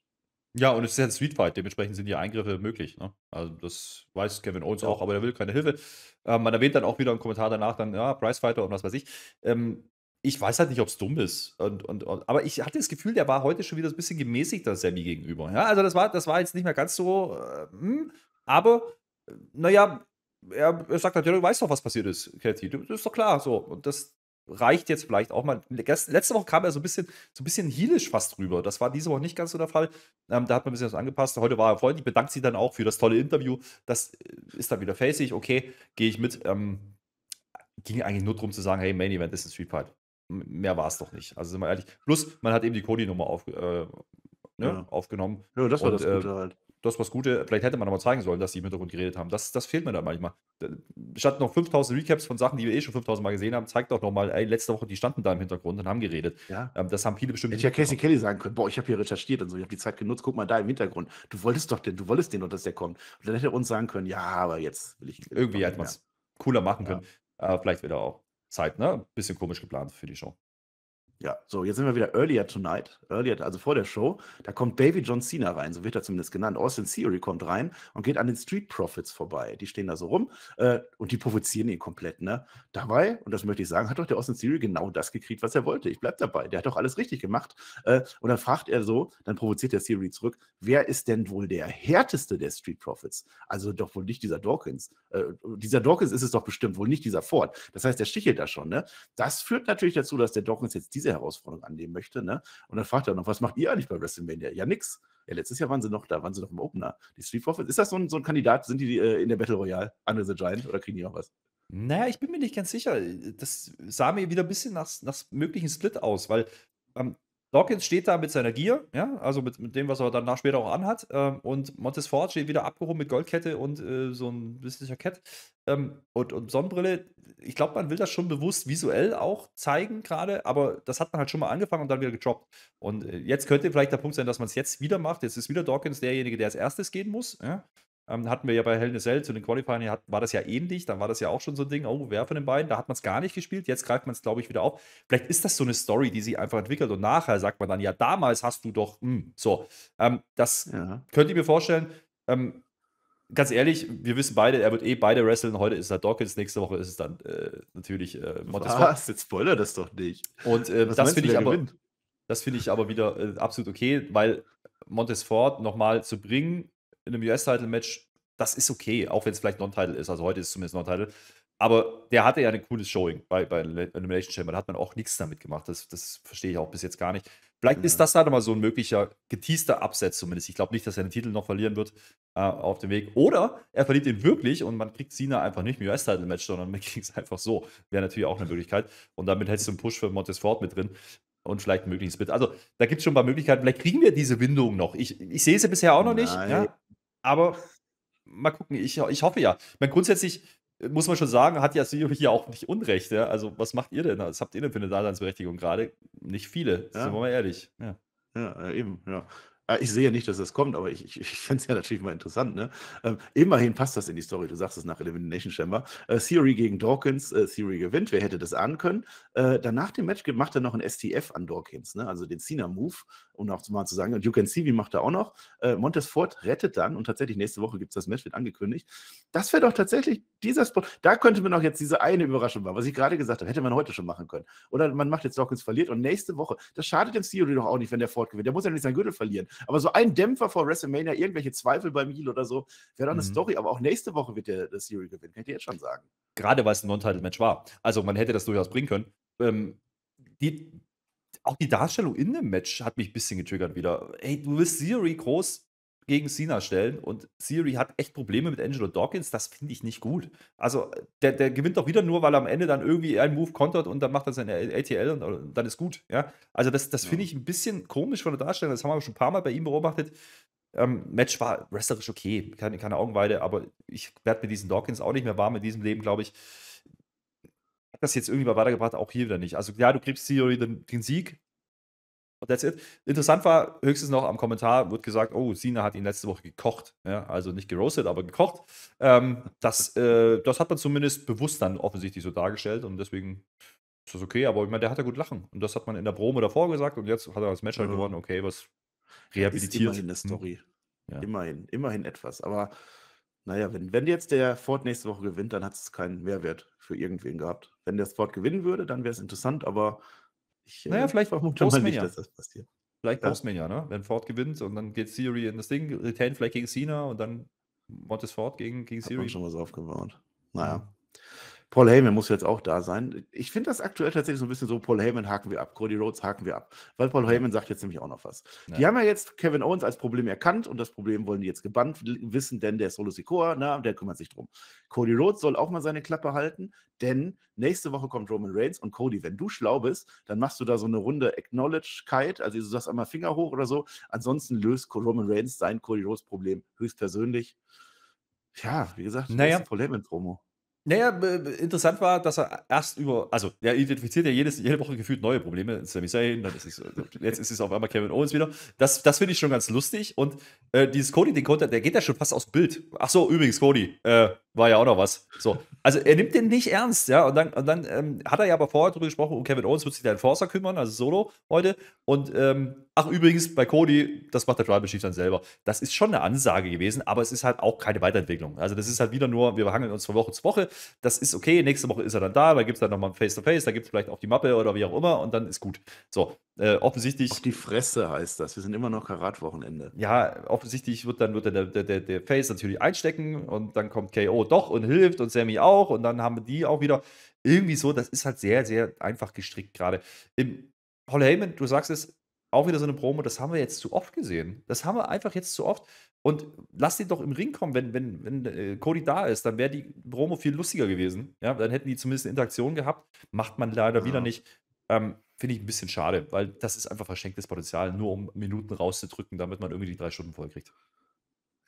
Ja, und es ist ja ein Street Fight, dementsprechend sind die Eingriffe möglich. Ne? Also das weiß Kevin Owens ja. auch, aber er will keine Hilfe. Ähm, man erwähnt dann auch wieder im Kommentar danach dann, ja, Price Fighter und was weiß ich. Ähm, ich weiß halt nicht, ob es dumm ist. Und, und, und, aber ich hatte das Gefühl, der war heute schon wieder ein bisschen gemäßigter Sammy gegenüber. Ja, also das war, das war jetzt nicht mehr ganz so, äh, mh, hm, aber, äh, naja, er, er sagt halt, ja, du weißt doch, was passiert ist, Kathy. Das ist doch klar. So. Und das, reicht jetzt vielleicht auch mal. Letzte Woche kam er so ein bisschen, so ein bisschen heelisch fast rüber. Das war diese Woche nicht ganz so der Fall. Ähm, da hat man ein bisschen was angepasst. Heute war er freundlich, bedankt sich dann auch für das tolle Interview. Das äh, ist dann wieder facey. Okay, gehe ich mit. Ähm, ging eigentlich nur darum zu sagen, hey, Main Event ist ein Street Fight. Mehr war es doch nicht. Also sind wir ehrlich. Plus, man hat eben die Cody-Nummer auf, äh, ne, ja. aufgenommen. Ja, das war Und, das äh, Gute äh, halt das was Gute. Vielleicht hätte man nochmal zeigen sollen, dass sie im Hintergrund geredet haben. Das, das fehlt mir da manchmal. Statt noch 5000 Recaps von Sachen, die wir eh schon 5000 Mal gesehen haben, zeigt doch nochmal, ey, letzte Woche, die standen da im Hintergrund und haben geredet. Ja. Ähm, das haben viele bestimmt. Hätte ja Casey Kelly sagen können: Boah, ich habe hier recherchiert und so, ich habe die Zeit genutzt, guck mal da im Hintergrund. Du wolltest doch den, du wolltest den und dass der kommt. Und dann hätte er uns sagen können: Ja, aber jetzt will ich. Irgendwie hätte man es cooler machen können. Ja. Äh, vielleicht wieder auch Zeit, ne? Bisschen komisch geplant für die Show. Ja, so, jetzt sind wir wieder earlier tonight, earlier, also vor der Show. Da kommt Baby John Cena rein, so wird er zumindest genannt. Austin Theory kommt rein und geht an den Street Profits vorbei. Die stehen da so rum äh, und die provozieren ihn komplett. Ne? Dabei, und das möchte ich sagen, hat doch der Austin Theory genau das gekriegt, was er wollte. Ich bleib dabei. Der hat doch alles richtig gemacht. Äh, und dann fragt er so, dann provoziert der Theory zurück, wer ist denn wohl der härteste der Street Profits? Also doch wohl nicht dieser Dawkins. Äh, dieser Dawkins ist es doch bestimmt, wohl nicht dieser Ford. Das heißt, der stichelt da schon. Ne? Das führt natürlich dazu, dass der Dawkins jetzt diese diese Herausforderung annehmen möchte. Ne? Und dann fragt er noch, was macht ihr eigentlich bei WrestleMania? Ja, nix. Ja, letztes Jahr waren sie noch da, waren sie noch im Opener. Die Street Profits, ist das so ein, so ein Kandidat? Sind die äh, in der Battle Royale, Under the Giant, oder kriegen die auch was? Naja, ich bin mir nicht ganz sicher. Das sah mir wieder ein bisschen nach, nach möglichen Split aus, weil ähm, Dawkins steht da mit seiner Gier, ja, also mit, mit dem, was er danach später auch anhat. Ähm, und Montes Ford steht wieder abgehoben mit Goldkette und äh, so ein bisschen Kett ähm, und, und Sonnenbrille. Ich glaube, man will das schon bewusst visuell auch zeigen gerade, aber das hat man halt schon mal angefangen und dann wieder gedroppt. Und äh, jetzt könnte vielleicht der Punkt sein, dass man es jetzt wieder macht. Jetzt ist wieder Dawkins derjenige, der als erstes gehen muss. Ja? Ähm, hatten wir ja bei Hell in a Cell zu den Qualifiern, hat, war das ja ähnlich. Dann war das ja auch schon so ein Ding, oh, wer von den beiden? Da hat man es gar nicht gespielt. Jetzt greift man es, glaube ich, wieder auf. Vielleicht ist das so eine Story, die sich einfach entwickelt und nachher sagt man dann, ja, damals hast du doch, mh, hm, so. Ähm, das ja. könnt ihr mir vorstellen. Ähm, ganz ehrlich, wir wissen beide, er wird eh beide wresteln. Heute ist er Dawkins, nächste Woche ist es dann äh, natürlich äh, Montesfort. Was? Jetzt spoiler das doch nicht. Und äh, das finde ich aber. Gewinnt? Das finde ich aber wieder äh, absolut okay, weil Montesfort nochmal zu bringen, in einem US-Title-Match, das ist okay, auch wenn es vielleicht Non-Title ist. Also heute ist es zumindest Non-Title. Aber der hatte ja ein cooles Showing bei, bei Elimination Chamber. Da hat man auch nichts damit gemacht. Das, das verstehe ich auch bis jetzt gar nicht. Vielleicht ja. ist das da mal so ein möglicher geteaster Absatz zumindest. Ich glaube nicht, dass er den Titel noch verlieren wird äh, auf dem Weg. Oder er verliert ihn wirklich und man kriegt Cena einfach nicht im US-Title-Match, sondern man kriegt es einfach so. Wäre natürlich auch eine Möglichkeit. Und damit hättest du einen Push für Montes Ford mit drin und vielleicht ein mögliches Bit. Also da gibt es schon ein paar Möglichkeiten. Vielleicht kriegen wir diese Windung noch. Ich, ich sehe sie bisher auch noch Nein. nicht. Ja? Aber mal gucken, ich, ich hoffe ja. Man grundsätzlich äh, muss man schon sagen, hat ja hier auch nicht Unrecht. Ja? Also, was macht ihr denn? Was habt ihr denn für eine Daseinsberechtigung gerade? Nicht viele, ja. sind wir mal ehrlich. Ja, ja eben, ja. Äh, ich sehe ja nicht, dass das kommt, aber ich, ich, ich fände es ja natürlich mal interessant. Ne? Ähm, immerhin passt das in die Story. Du sagst es nach Elimination Chamber. Äh, Theory gegen Dawkins. Äh, Theory gewinnt. Wer hätte das ahnen können? Äh, danach dem Match macht er noch ein STF an Dawkins, ne? also den Cena Move um auch mal zu sagen. Und You Can See, wie macht er auch noch? Äh, Montes Ford rettet dann und tatsächlich nächste Woche gibt es das Match, wird angekündigt. Das wäre doch tatsächlich dieser Spot. Da könnte man auch jetzt diese eine Überraschung machen, was ich gerade gesagt habe, hätte man heute schon machen können. Oder man macht jetzt Dawkins verliert und nächste Woche. Das schadet dem Theory doch auch nicht, wenn der Ford gewinnt. Der muss ja nicht sein Gürtel verlieren. Aber so ein Dämpfer vor WrestleMania, irgendwelche Zweifel beim Heal oder so, wäre doch eine mhm. Story. Aber auch nächste Woche wird der, Theory gewinnen, könnt ihr jetzt schon sagen. Gerade weil es ein Non-Title-Match war. Also man hätte das durchaus bringen können. Ähm, die, auch die Darstellung in dem Match hat mich ein bisschen getriggert wieder. Ey, du willst Theory groß gegen Cena stellen und Theory hat echt Probleme mit Angelo Dawkins, das finde ich nicht gut. Also der, der gewinnt doch wieder nur, weil er am Ende dann irgendwie einen Move kontert und dann macht er seine ATL und, dann ist gut. Ja? Also das, das finde ich ein bisschen komisch von der Darstellung, das haben wir schon ein paar Mal bei ihm beobachtet. Ähm, Match war wrestlerisch okay, keine, keine Augenweide, aber ich werde mit diesen Dawkins auch nicht mehr warm in diesem Leben, glaube ich hat das jetzt irgendwie mal weitergebracht, auch hier wieder nicht. Also ja, du kriegst Theory den, den Sieg. Und that's it. Interessant war höchstens noch am Kommentar wird gesagt, oh, Sina hat ihn letzte Woche gekocht. Ja, also nicht geroastet, aber gekocht. Ähm, das, äh, das hat man zumindest bewusst dann offensichtlich so dargestellt und deswegen ist das okay. Aber ich meine, der hat ja gut lachen. Und das hat man in der Promo davor gesagt und jetzt hat er das Match halt ja. Mhm. gewonnen. Okay, was rehabilitiert. Ist immerhin eine hm? Story. Ja. Immerhin, immerhin etwas. Aber naja, wenn, wenn jetzt der Ford nächste Woche gewinnt, dann hat es keinen Mehrwert für irgendwen gehabt. Wenn der Ford gewinnen würde, dann wäre es interessant, aber ich. Naja, äh, vielleicht auch nicht, ja. dass das passiert. Vielleicht ja. Postman ja, ne? Wenn Ford gewinnt und dann geht Siri in das Ding, retain vielleicht gegen Cena und dann Montes Ford gegen, gegen Siri. Hat man schon was aufgebaut. Naja. Mhm. Paul Heyman muss jetzt auch da sein. Ich finde das aktuell tatsächlich so ein bisschen so: Paul Heyman haken wir ab, Cody Rhodes haken wir ab. Weil Paul Heyman sagt jetzt nämlich auch noch was. Ja. Die haben ja jetzt Kevin Owens als Problem erkannt und das Problem wollen die jetzt gebannt wissen, denn der ist Solo Sikoa, na, der kümmert sich drum. Cody Rhodes soll auch mal seine Klappe halten, denn nächste Woche kommt Roman Reigns und Cody, wenn du schlau bist, dann machst du da so eine Runde Acknowledge-Kite, also du sagst einmal Finger hoch oder so. Ansonsten löst Roman Reigns sein Cody Rhodes Problem höchstpersönlich. Ja, wie gesagt, naja. das ist ein Problem in Promo. Naja, interessant war, dass er erst über, also er identifiziert ja jedes, jede Woche gefühlt neue Probleme. Sami Zayn, dann ist es, äh, jetzt ist es auf einmal Kevin Owens wieder. Das, das finde ich schon ganz lustig. Und äh, dieses Cody, den Konter, der geht ja schon fast aufs Bild. Ach so, übrigens, Cody, äh, war ja auch noch was. So, also er nimmt den nicht ernst, ja. Und dann, und dann ähm, hat er ja aber vorher drüber gesprochen, um Kevin Owens wird sich der Enforcer kümmern, also Solo heute. Und ähm, ach übrigens, bei Cody, das macht der Tribal Chief dann selber. Das ist schon eine Ansage gewesen, aber es ist halt auch keine Weiterentwicklung. Also das ist halt wieder nur, wir hangeln uns von Woche zu Woche das ist okay, nächste Woche ist er dann da, da gibt es dann nochmal ein Face-to-Face, da gibt es vielleicht auch die Mappe oder wie auch immer und dann ist gut. So, äh, offensichtlich. Auf die Fresse heißt das. Wir sind immer noch Karat-Wochenende. Ja, offensichtlich wird dann, wird der, der, der Face natürlich einstecken und dann kommt KO doch und hilft und Sammy auch und dann haben wir die auch wieder. Irgendwie so, das ist halt sehr, sehr einfach gestrickt gerade. Im Hall Heyman, du sagst es, auch wieder so eine Promo, das haben wir jetzt zu oft gesehen. Das haben wir einfach jetzt zu oft. Und lass den doch im Ring kommen, wenn, wenn, wenn äh, Cody da ist, dann wäre die Promo viel lustiger gewesen. Ja, dann hätten die zumindest eine Interaktion gehabt. Macht man leider ja. wieder nicht. Ähm, Finde ich ein bisschen schade, weil das ist einfach verschenktes Potenzial, nur um Minuten rauszudrücken, damit man irgendwie die drei Stunden vollkriegt.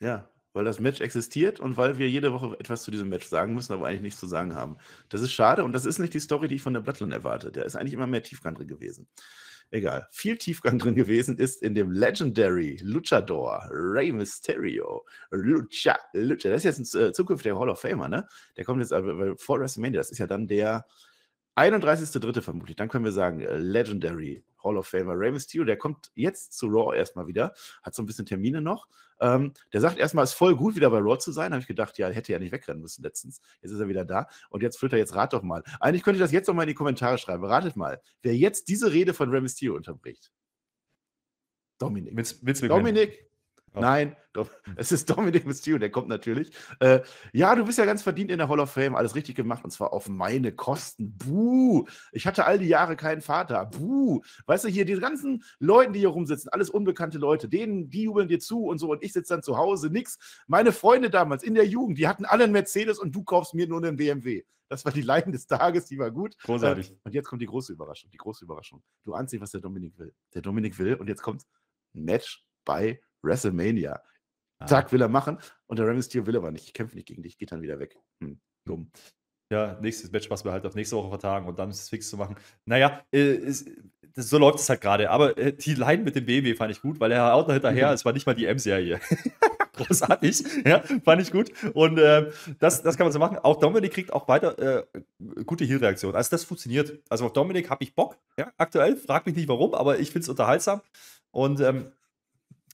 Ja, weil das Match existiert und weil wir jede Woche etwas zu diesem Match sagen müssen, aber eigentlich nichts zu sagen haben. Das ist schade und das ist nicht die Story, die ich von der Bloodline erwarte. Der ist eigentlich immer mehr Tiefkantrig gewesen. Egal. Viel Tiefgang drin gewesen ist in dem Legendary Luchador Rey Mysterio. Lucha, Lucha. Das ist jetzt ein äh, zukünftiger Hall of Famer, ne? Der kommt jetzt vor WrestleMania. Das ist ja dann der 31.3. vermutlich. Dann können wir sagen, äh, Legendary Hall of Famer Rey Mysterio. Der kommt jetzt zu Raw erstmal wieder. Hat so ein bisschen Termine noch ähm, der sagt erstmal, es ist voll gut, wieder bei Raw zu sein. Habe ich gedacht, ja, hätte ja nicht wegrennen müssen letztens. Jetzt ist er wieder da und jetzt er jetzt rat doch mal. Eigentlich könnte ich das jetzt noch mal in die Kommentare schreiben. Ratet mal, wer jetzt diese Rede von Rey unterbricht. Dominik. Willst, willst Dominik, Nein, hm. es ist Dominic Mysterio, der kommt natürlich. Äh, ja, du bist ja ganz verdient in der Hall of Fame, alles richtig gemacht und zwar auf meine Kosten. Buh! Ich hatte all die Jahre keinen Vater. Buh! Weißt du, hier diese ganzen Leute, die hier rumsitzen, alles unbekannte Leute, denen, die jubeln dir zu und so und ich sitze dann zu Hause, nix. Meine Freunde damals in der Jugend, die hatten alle einen Mercedes und du kaufst mir nur einen BMW. Das war die Leiden des Tages, die war gut. Großartig. Äh, und jetzt kommt die große Überraschung, die große Überraschung. Du ahnst was der Dominik will. Der Dominik will und jetzt kommt ein Match bei WrestleMania. Ah. will er machen. Und der Rey Mysterio will aber nicht. Ich kämpfe nicht gegen dich, geht dann wieder weg. Hm, hm, dumm. Ja, nächstes Match, was wir halt auf nächste Woche vertagen und dann ist es fix zu machen. Naja, äh, ist, so läuft es halt gerade. Aber äh, die Line mit dem BMW fand ich gut, weil er haut hinterher, mhm. es war nicht mal die M-Serie. Großartig, ja, fand ich gut. Und äh, das, das kann man so machen. Auch Dominik kriegt auch weiter äh, gute Heal-Reaktionen. Also das funktioniert. Also auf Dominik habe ich Bock, ja, aktuell. Frag mich nicht warum, aber ich finde es unterhaltsam. Und ähm,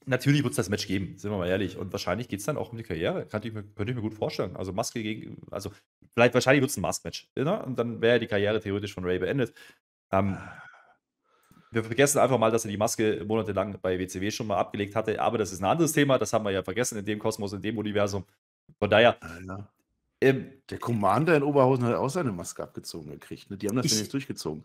natürlich wird es das Match geben, sind wir mal ehrlich. Und wahrscheinlich geht es dann auch um die Karriere. Kann ich mir, könnte ich mir gut vorstellen. Also Maske gegen, also vielleicht wahrscheinlich wird es ein Mask-Match. Ne? Und dann wäre die Karriere theoretisch von Ray beendet. Ähm, wir vergessen einfach mal, dass er die Maske monatelang bei WCW schon mal abgelegt hatte. Aber das ist ein anderes Thema. Das haben wir ja vergessen in dem Kosmos, in dem Universum. Von daher. Ähm, Der Commander in Oberhausen hat auch seine Maske abgezogen gekriegt. Ne? Die haben das ja nicht durchgezogen.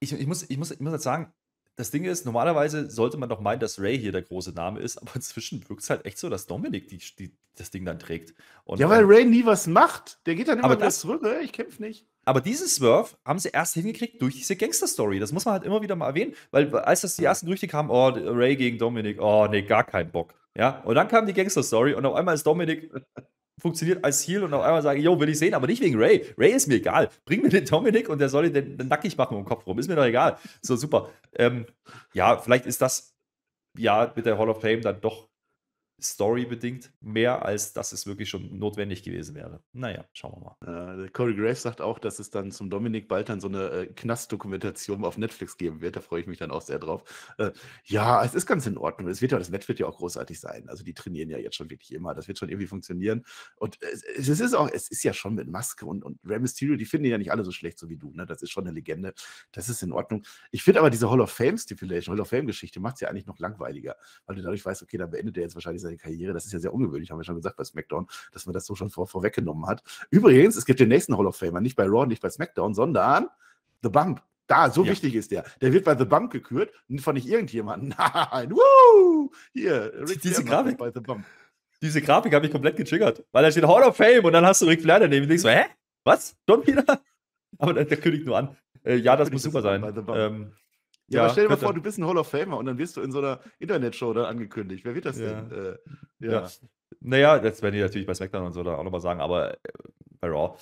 Ich, ich, muss, ich, muss, ich muss jetzt sagen, das Ding ist, normalerweise sollte man doch meinen, dass Ray hier der große Name ist, aber inzwischen wirkt es halt echt so, dass Dominik die, die, das Ding dann trägt. Und ja, weil ähm, Ray nie was macht. Der geht dann immer das, zurück, ne? ich kämpfe nicht. Aber diesen Swerve haben sie erst hingekriegt durch diese Gangster-Story. Das muss man halt immer wieder mal erwähnen, weil als das die ersten Gerüchte kamen, oh, Ray gegen Dominik, oh, nee, gar keinen Bock. Ja, und dann kam die Gangster-Story und auf einmal ist Dominik funktioniert als Heal und auf einmal sage, yo, will ich sehen, aber nicht wegen Ray. Ray ist mir egal. Bring mir den Dominik und der soll den, nackig machen um den Kopf rum. Ist mir doch egal. So super. Ähm, ja, vielleicht ist das ja mit der Hall of Fame dann doch storybedingt mehr, als dass es wirklich schon notwendig gewesen wäre. Naja, schauen wir mal. Äh, Corey Graves sagt auch, dass es dann zum Dominik bald dann so eine äh, Knastdokumentation auf Netflix geben wird. Da freue ich mich dann auch sehr drauf. Äh, ja, es ist ganz in Ordnung. Es wird ja, das Match wird ja auch großartig sein. Also die trainieren ja jetzt schon wirklich immer. Das wird schon irgendwie funktionieren. Und es, es ist auch, es ist ja schon mit Maske und, und Rey Mysterio, die finden ja nicht alle so schlecht, so wie du. Ne? Das ist schon eine Legende. Das ist in Ordnung. Ich finde aber diese Hall of Fame Stipulation, Hall of Fame Geschichte macht es ja eigentlich noch langweiliger, weil du dadurch weißt, okay, dann beendet er jetzt wahrscheinlich seine seine Karriere. Das ist ja sehr ungewöhnlich, haben wir schon gesagt bei SmackDown, dass man das so schon vor, vorweggenommen hat. Übrigens, es gibt den nächsten Hall of Famer, nicht bei Raw, nicht bei SmackDown, sondern The Bump. Da, so ja. wichtig ist der. Der wird bei The Bump gekürt und von nicht irgendjemandem. Nein, woo! Hier, Rick Diese Flair Grafik. bei The Bump. Diese Grafik habe ich komplett getriggert, weil da steht Hall of Fame und dann hast du Rick Flair daneben und denkst so, hä? Was? Schon wieder? Aber der, der kündigt nur an. Äh, ja, das muss super sein. Ähm, ja, aber stell dir mal vor, du bist ein Hall of Famer und dann wirst du in so einer Internetshow dann angekündigt. Wer wird das ja. denn? Äh, ja. Naja, das werden die natürlich bei SmackDown und so da auch nochmal sagen, aber äh, bei Raw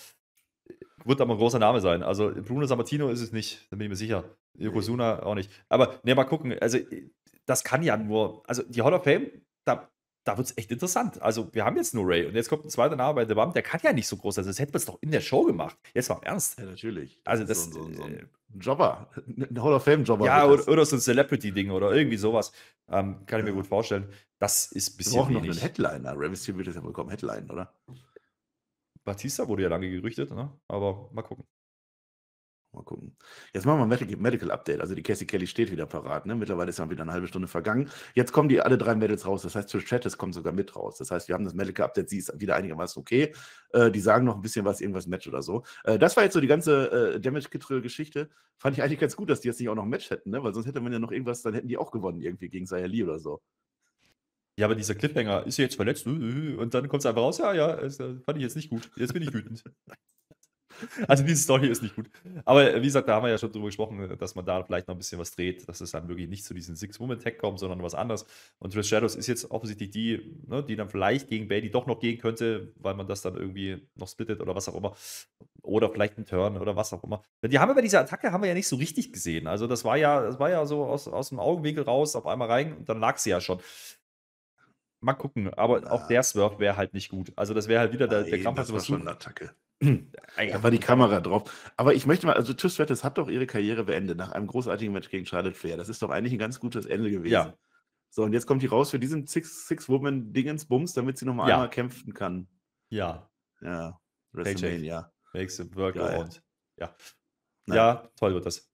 äh, wird da mal ein großer Name sein. Also Bruno Sammartino ist es nicht, da bin ich mir sicher. Yokozuna auch nicht. Aber ne, mal gucken. Also äh, das kann ja nur, also die Hall of Fame, da da wird es echt interessant. Also, wir haben jetzt nur Ray und jetzt kommt ein zweiter Name bei The Bump, der kann ja nicht so groß sein. Das hätten wir es doch in der Show gemacht. Jetzt mal im Ernst. Ja, natürlich. Das also, das. So, so, so ein äh, Jobber. Ein Hall of Fame-Jobber. Ja, oder, oder, so ein Celebrity-Ding oder irgendwie sowas. Ähm, kann ich mir gut vorstellen. Das ist ein bisschen. Wir brauchen noch einen Headliner. Ravis Team wird jetzt ja wohl kaum Headline, oder? Batista wurde ja lange gerüchtet, ne? aber mal gucken. Mal gucken. Jetzt machen wir ein Medical Update. Also die Cassie Kelly steht wieder parat. Ne? Mittlerweile ist ja wieder eine halbe Stunde vergangen. Jetzt kommen die alle drei Mädels raus. Das heißt, Trish Stratus kommt sogar mit raus. Das heißt, wir haben das Medical Update. Sie ist wieder einigermaßen okay. Äh, die sagen noch ein bisschen was, irgendwas Match oder so. Äh, das war jetzt so die ganze äh, Damage-Getrill-Geschichte. Fand ich eigentlich ganz gut, dass die jetzt nicht auch noch ein Match hätten, ne? weil sonst hätte man ja noch irgendwas, dann hätten die auch gewonnen irgendwie gegen Saya Lee oder so. Ja, aber dieser Cliffhanger, ist sie jetzt verletzt? Und dann kommt es einfach raus, ja, ja, das äh, fand ich jetzt nicht gut. Jetzt bin ich wütend. Also diese Story ist nicht gut. Aber wie gesagt, da haben wir ja schon drüber gesprochen, dass man da vielleicht noch ein bisschen was dreht, dass es dann wirklich nicht zu diesem Six-Woman-Tag kommt, sondern was anderes. Und Trish Shadows ist jetzt offensichtlich die, ne, die dann vielleicht gegen Bailey doch noch gehen könnte, weil man das dann irgendwie noch splittet oder was auch immer. Oder vielleicht einen Turn oder was auch immer. Die haben aber diese Attacke haben wir ja nicht so richtig gesehen. Also das war ja, das war ja so aus, aus dem Augenwinkel raus, auf einmal rein und dann lag sie ja schon. Mal gucken, aber auch ah. der Swerve wäre halt nicht gut. Also das wäre halt wieder der, der Kampf. Das also war schon eine Attacke. Da war die Kamera drauf. Aber ich möchte mal, also Trish Stratus hat doch ihre Karriere beendet nach einem großartigen Match gegen Charlotte Flair. Das ist doch eigentlich ein ganz gutes Ende gewesen. Ja. So, und jetzt kommt die raus für diesen Six-Woman-Dingens-Bums, Six damit sie nochmal ja. einmal kämpfen kann. Ja. Ja. WrestleMania. Makes it work around. Ja. Nein. Ja, toll wird das.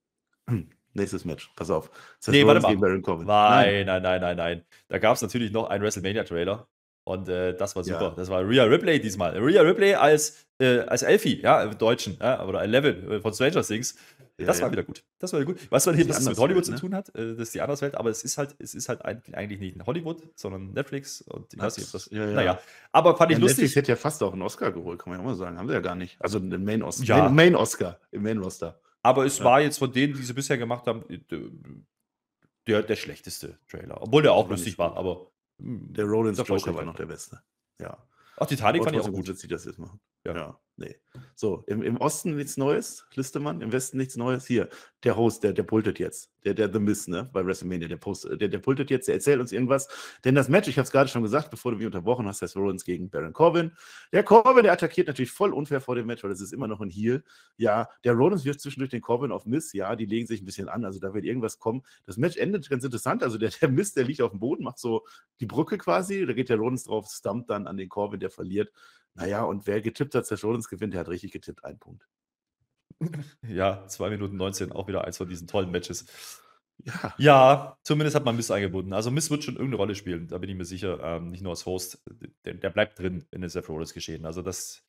Nächstes Match, pass auf. Seth nee, Rollins warte mal. Gegen Baron Corbin. Nein, nein, nein, nein, nein. Da gab es natürlich noch einen WrestleMania-Trailer. Und äh, das war super. Ja. Das war Rhea Ripley diesmal. Rhea Ripley als, äh, als Elfie, ja, im Deutschen, ja, oder Eleven äh, von Stranger Things. Das ja, war wieder gut. Das war wieder gut. Weißt du, hier, dass es mit Hollywood ne? zu tun hat? Äh, das ist die andere Welt, aber es ist halt, es ist halt eigentlich nicht Hollywood, sondern Netflix und ich weiß nicht, ob das. Naja. Aber fand ich lustig. Netflix hätte ja fast auch einen Oscar geholt, kann man ja mal sagen. Haben sie ja gar nicht. Also den Main Oscar. Ja. Main Oscar im Main Roster. Aber es war jetzt von denen, die sie bisher gemacht haben, äh, der, der schlechteste Trailer. Obwohl der auch lustig war, aber hm. Der Rollins Joker war noch der beste. Ja. Auch Titanic Oder fand ich auch gut. Dass sie das jetzt machen. Ja. ja. Nee. So, im, im Osten nichts Neues, Listemann, im Westen nichts Neues. Hier, der Host, der, der pultet jetzt. Der, der The Miss, ne? Bei WrestleMania, der, Post, äh, der, der pultet jetzt, der erzählt uns irgendwas. Denn das Match, ich habe es gerade schon gesagt, bevor du mich unterbrochen hast, Seth Rollins gegen Baron Corbin. Der Corbin, der attackiert natürlich voll unfair vor dem Match, weil es ist immer noch ein Heal. Ja, der Rollins wirft zwischendurch den Corbin auf Miss, ja, die legen sich ein bisschen an, also da wird irgendwas kommen. Das Match endet ganz interessant, also der, der Miss, der liegt auf dem Boden, macht so die Brücke quasi, da geht der Rollins drauf, stumpt dann an den Corbin, der verliert. Naja, und wer getippt hat, dass der Jordans gewinnt, der hat richtig getippt, ein Punkt. Ja, 2 Minuten 19, auch wieder eins von diesen tollen Matches. Ja. ja, zumindest hat man Miss eingebunden. Also Miss wird schon irgendeine Rolle spielen, da bin ich mir sicher. Ähm, nicht nur als Host, der, der bleibt drin in den Seth Rollins geschehen. Also das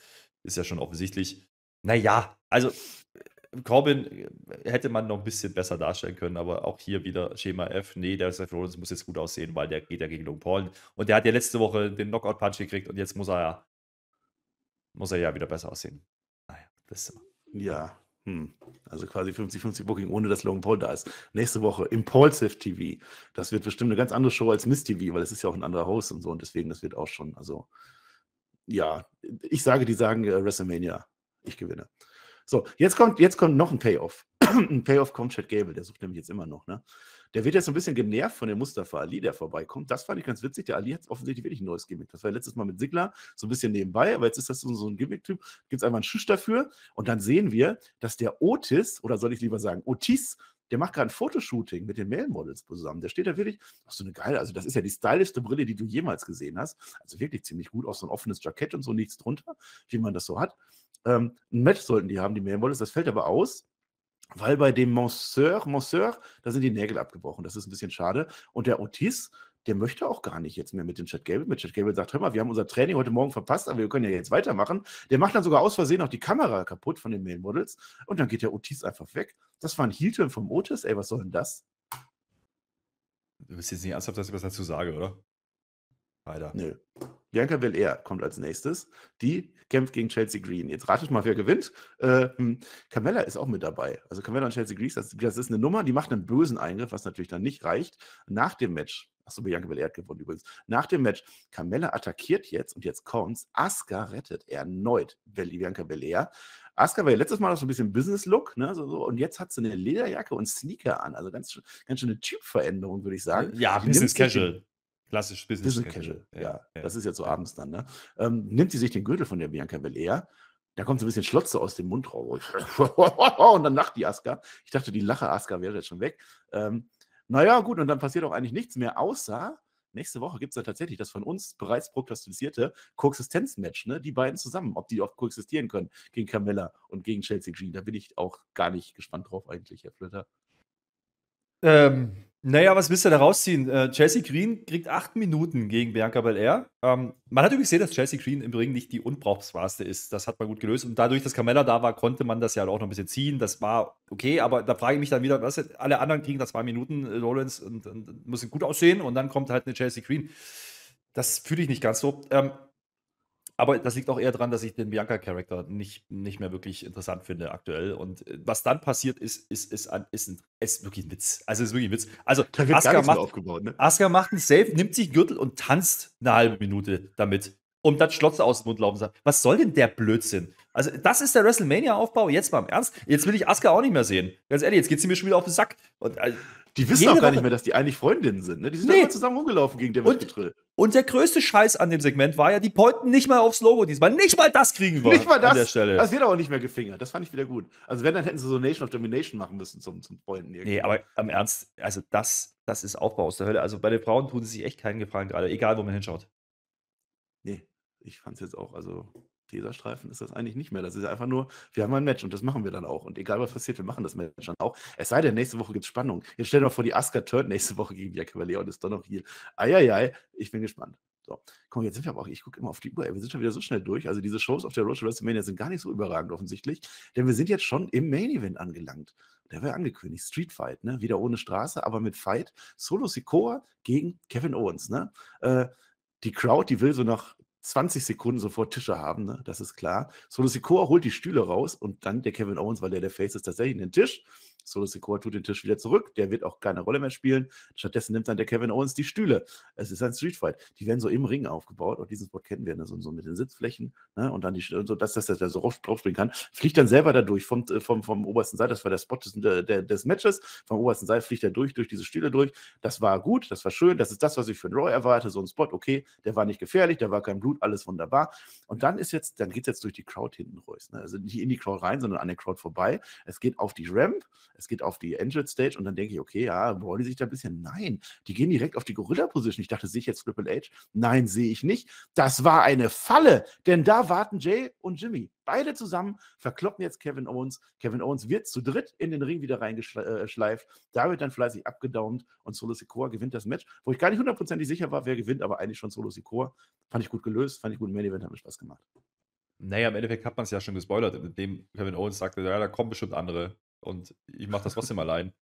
ist ja schon offensichtlich. Naja, also äh, Corbin äh, hätte man noch ein bisschen besser darstellen können, aber auch hier wieder Schema F. Nee, der Seth Rollins muss jetzt gut aussehen, weil der geht ja gegen Long Paul. Und der hat ja letzte Woche den Knockout-Punch gekriegt und jetzt muss er ja muss er ja wieder besser aussehen. Naja, ah das ist Ja, hm. also quasi 50-50 Booking, ohne dass Logan Paul da ist. Nächste Woche Impulsive TV. Das wird bestimmt eine ganz andere Show als Miss TV, weil es ist ja auch ein anderer Host und so und deswegen, das wird auch schon, also ja, ich sage, die sagen äh, WrestleMania, ich gewinne. So, jetzt kommt, jetzt kommt noch ein Payoff. ein Payoff kommt Chad Gable, der sucht nämlich jetzt immer noch, ne? Der wird jetzt ein bisschen genervt von dem Mustafa Ali, der vorbeikommt. Das fand ich ganz witzig. Der Ali hat offensichtlich wirklich ein neues Gimmick. Das war letztes Mal mit Sigler so ein bisschen nebenbei, aber jetzt ist das so, so ein Gimmick-Typ. Gibt es einfach einen Schuss dafür. Und dann sehen wir, dass der Otis, oder soll ich lieber sagen, Otis, der macht gerade ein Fotoshooting mit den Male Models zusammen. Der steht da wirklich, ach so eine geile, also das ist ja die stylischste Brille, die du jemals gesehen hast. Also wirklich ziemlich gut, auch so ein offenes Jackett und so nichts drunter, wie man das so hat. Ähm, ein Match sollten die haben, die Male Models, das fällt aber aus weil bei dem Monsieur, Monsieur, da sind die Nägel abgebrochen. Das ist ein bisschen schade. Und der Otis, der möchte auch gar nicht jetzt mehr mit dem Chad Gable. Mit Chad Gable sagt, hör mal, wir haben unser Training heute Morgen verpasst, aber wir können ja jetzt weitermachen. Der macht dann sogar aus Versehen auch die Kamera kaputt von den Male Models und dann geht der Otis einfach weg. Das war ein heel vom Otis. Ey, was soll denn das? Du bist jetzt nicht ernsthaft, dass ich was dazu sage, oder? Leider. Nö. Bianca Belair kommt als nächstes. Die kämpft gegen Chelsea Green. Jetzt ratet mal, wer gewinnt. Äh, hm, Carmella ist auch mit dabei. Also Camella und Chelsea Green, das, das, ist eine Nummer, die macht einen bösen Eingriff, was natürlich dann nicht reicht. Nach dem Match, achso, Bianca Belair hat gewonnen übrigens. Nach dem Match, Camella attackiert jetzt und jetzt kommt's. Asuka rettet erneut Bianca Belair. Asuka war ja letztes Mal noch so ein bisschen Business-Look, ne? So, so, und jetzt hat sie eine Lederjacke und Sneaker an. Also ganz, ganz eine Typveränderung, würde ich sagen. Ja, Business Casual. Klassisch Business, Business Casual. Casual. Ja, ja, das ist jetzt so abends dann. Ne? Ähm, nimmt sie sich den Gürtel von der Bianca Belair, da kommt so ein bisschen Schlotze aus dem Mund raus. und dann lacht die Aska. Ich dachte, die Lache Aska wäre jetzt schon weg. Ähm, naja, gut, und dann passiert auch eigentlich nichts mehr, außer nächste Woche gibt es da tatsächlich das von uns bereits prognostizierte Koexistenzmatch, ne? Die beiden zusammen, ob die auch koexistieren können gegen Carmella und gegen Chelsea Jean. Da bin ich auch gar nicht gespannt drauf, eigentlich, Herr Flitter. Ähm, naja, was willst du da rausziehen? Äh, Chelsea Green kriegt acht Minuten gegen Bianca Belair. Ähm, man hat übrigens gesehen, dass Chelsea Green im Ring nicht die unbrauchbarste ist. Das hat man gut gelöst. Und dadurch, dass Carmella da war, konnte man das ja auch noch ein bisschen ziehen. Das war okay, aber da frage ich mich dann wieder, was alle anderen kriegen da zwei Minuten, äh, und, und, und müssen gut aussehen. Und dann kommt halt eine Chelsea Green. Das fühle ich nicht ganz so. Ähm, aber das liegt auch eher daran, dass ich den Bianca-Charakter nicht, nicht mehr wirklich interessant finde aktuell. Und äh, was dann passiert ist, ist, ist, ein, ist, ein, ist wirklich ein Witz. Also es ist wirklich ein Witz. Also Asuka macht, aufgebaut, ne? Asuka macht einen Safe, nimmt sich einen Gürtel und tanzt eine halbe Minute damit. Um dann Schlotze aus dem Mund laufen zu sagen. Was soll denn der Blödsinn? Also, das ist der WrestleMania-Aufbau. Jetzt mal im Ernst. Jetzt will ich Asuka auch nicht mehr sehen. Ganz ehrlich, jetzt geht sie mir schon wieder auf den Sack. Und, also, die wissen auch gar nicht mehr, dass die eigentlich Freundinnen sind. Ne? Die sind nee. immer zusammen rumgelaufen gegen den und, Und der größte Scheiß an dem Segment war ja, die pointen nicht mal aufs Logo diesmal. Nicht mal das kriegen wir. Nicht mal das. An der Stelle. Das wird auch nicht mehr gefingert. Das fand ich wieder gut. Also, wenn, dann hätten sie so Nation of Domination machen müssen zum, zum Pointen. Irgendwie. Nee, aber im Ernst, also das, das ist Aufbau aus der Hölle. Also, bei den Frauen tun sie sich echt keinen Gefallen gerade, egal wo man hinschaut. Nee, ich fand's jetzt auch, also Teserstreifen ist das eigentlich nicht mehr. Das ist einfach nur, wir haben ein Match und das machen wir dann auch. Und egal was passiert, wir machen das Match dann auch. Es sei denn, nächste Woche gibt es Spannung. Jetzt stell dir mal vor, die Asuka turnt nächste Woche gegen Jack Cavalier ist dann noch hier. Eieiei, ich bin gespannt. So, komm, jetzt sind wir aber auch, ich gucke immer auf die Uhr, ey, wir sind schon wieder so schnell durch. Also diese Shows auf der Road to WrestleMania sind gar nicht so überragend offensichtlich, denn wir sind jetzt schon im Main Event angelangt. Der war ja angekündigt, Street Fight, ne? Wieder ohne Straße, aber mit Fight. Solo Sikoa gegen Kevin Owens, ne? Äh, die Crowd, die will so nach 20 Sekunden sofort Tische haben, ne? das ist klar. Solo Sikoa holt die Stühle raus und dann der Kevin Owens, weil der der Face ist, tatsächlich in den Tisch. Solo Secor tut den Tisch wieder zurück, der wird auch keine Rolle mehr spielen. Stattdessen nimmt dann der Kevin Owens die Stühle. Es ist ein Street Fight. Die werden so im Ring aufgebaut Auch diesen Spot kennen wir, ne? so, so mit den Sitzflächen ne? und dann die und so, dass, dass, dass er so drauf, springen kann. Fliegt dann selber dadurch vom, äh, vom, vom obersten Seil, das war der Spot des, der, des Matches, vom obersten Seil fliegt er durch, durch diese Stühle durch. Das war gut, das war schön, das ist das, was ich für einen Roy erwarte, so ein Spot, okay, der war nicht gefährlich, da war kein Blut, alles wunderbar. Und dann ist jetzt, dann geht es jetzt durch die Crowd hinten, Reus. Ne? Also nicht in die Crowd rein, sondern an der Crowd vorbei. Es geht auf die Ramp, es geht auf die Angel Stage und dann denke ich, okay, ja, wollen die sich da ein bisschen? Nein, die gehen direkt auf die Gorilla Position. Ich dachte, sehe ich jetzt Triple H? Nein, sehe ich nicht. Das war eine Falle, denn da warten Jay und Jimmy. Beide zusammen verkloppen jetzt Kevin Owens. Kevin Owens wird zu dritt in den Ring wieder reingeschleift. Äh, da wird dann fleißig abgedaumt und Solo Sikoa gewinnt das Match, wo ich gar nicht hundertprozentig sicher war, wer gewinnt, aber eigentlich schon Solo Sikoa. Fand ich gut gelöst, fand ich gut im Main Event, hat mir Spaß gemacht. Naja, im Endeffekt hat man es ja schon gespoilert, indem Kevin Owens sagte, ja, da kommen bestimmt andere und ich mache das trotzdem allein.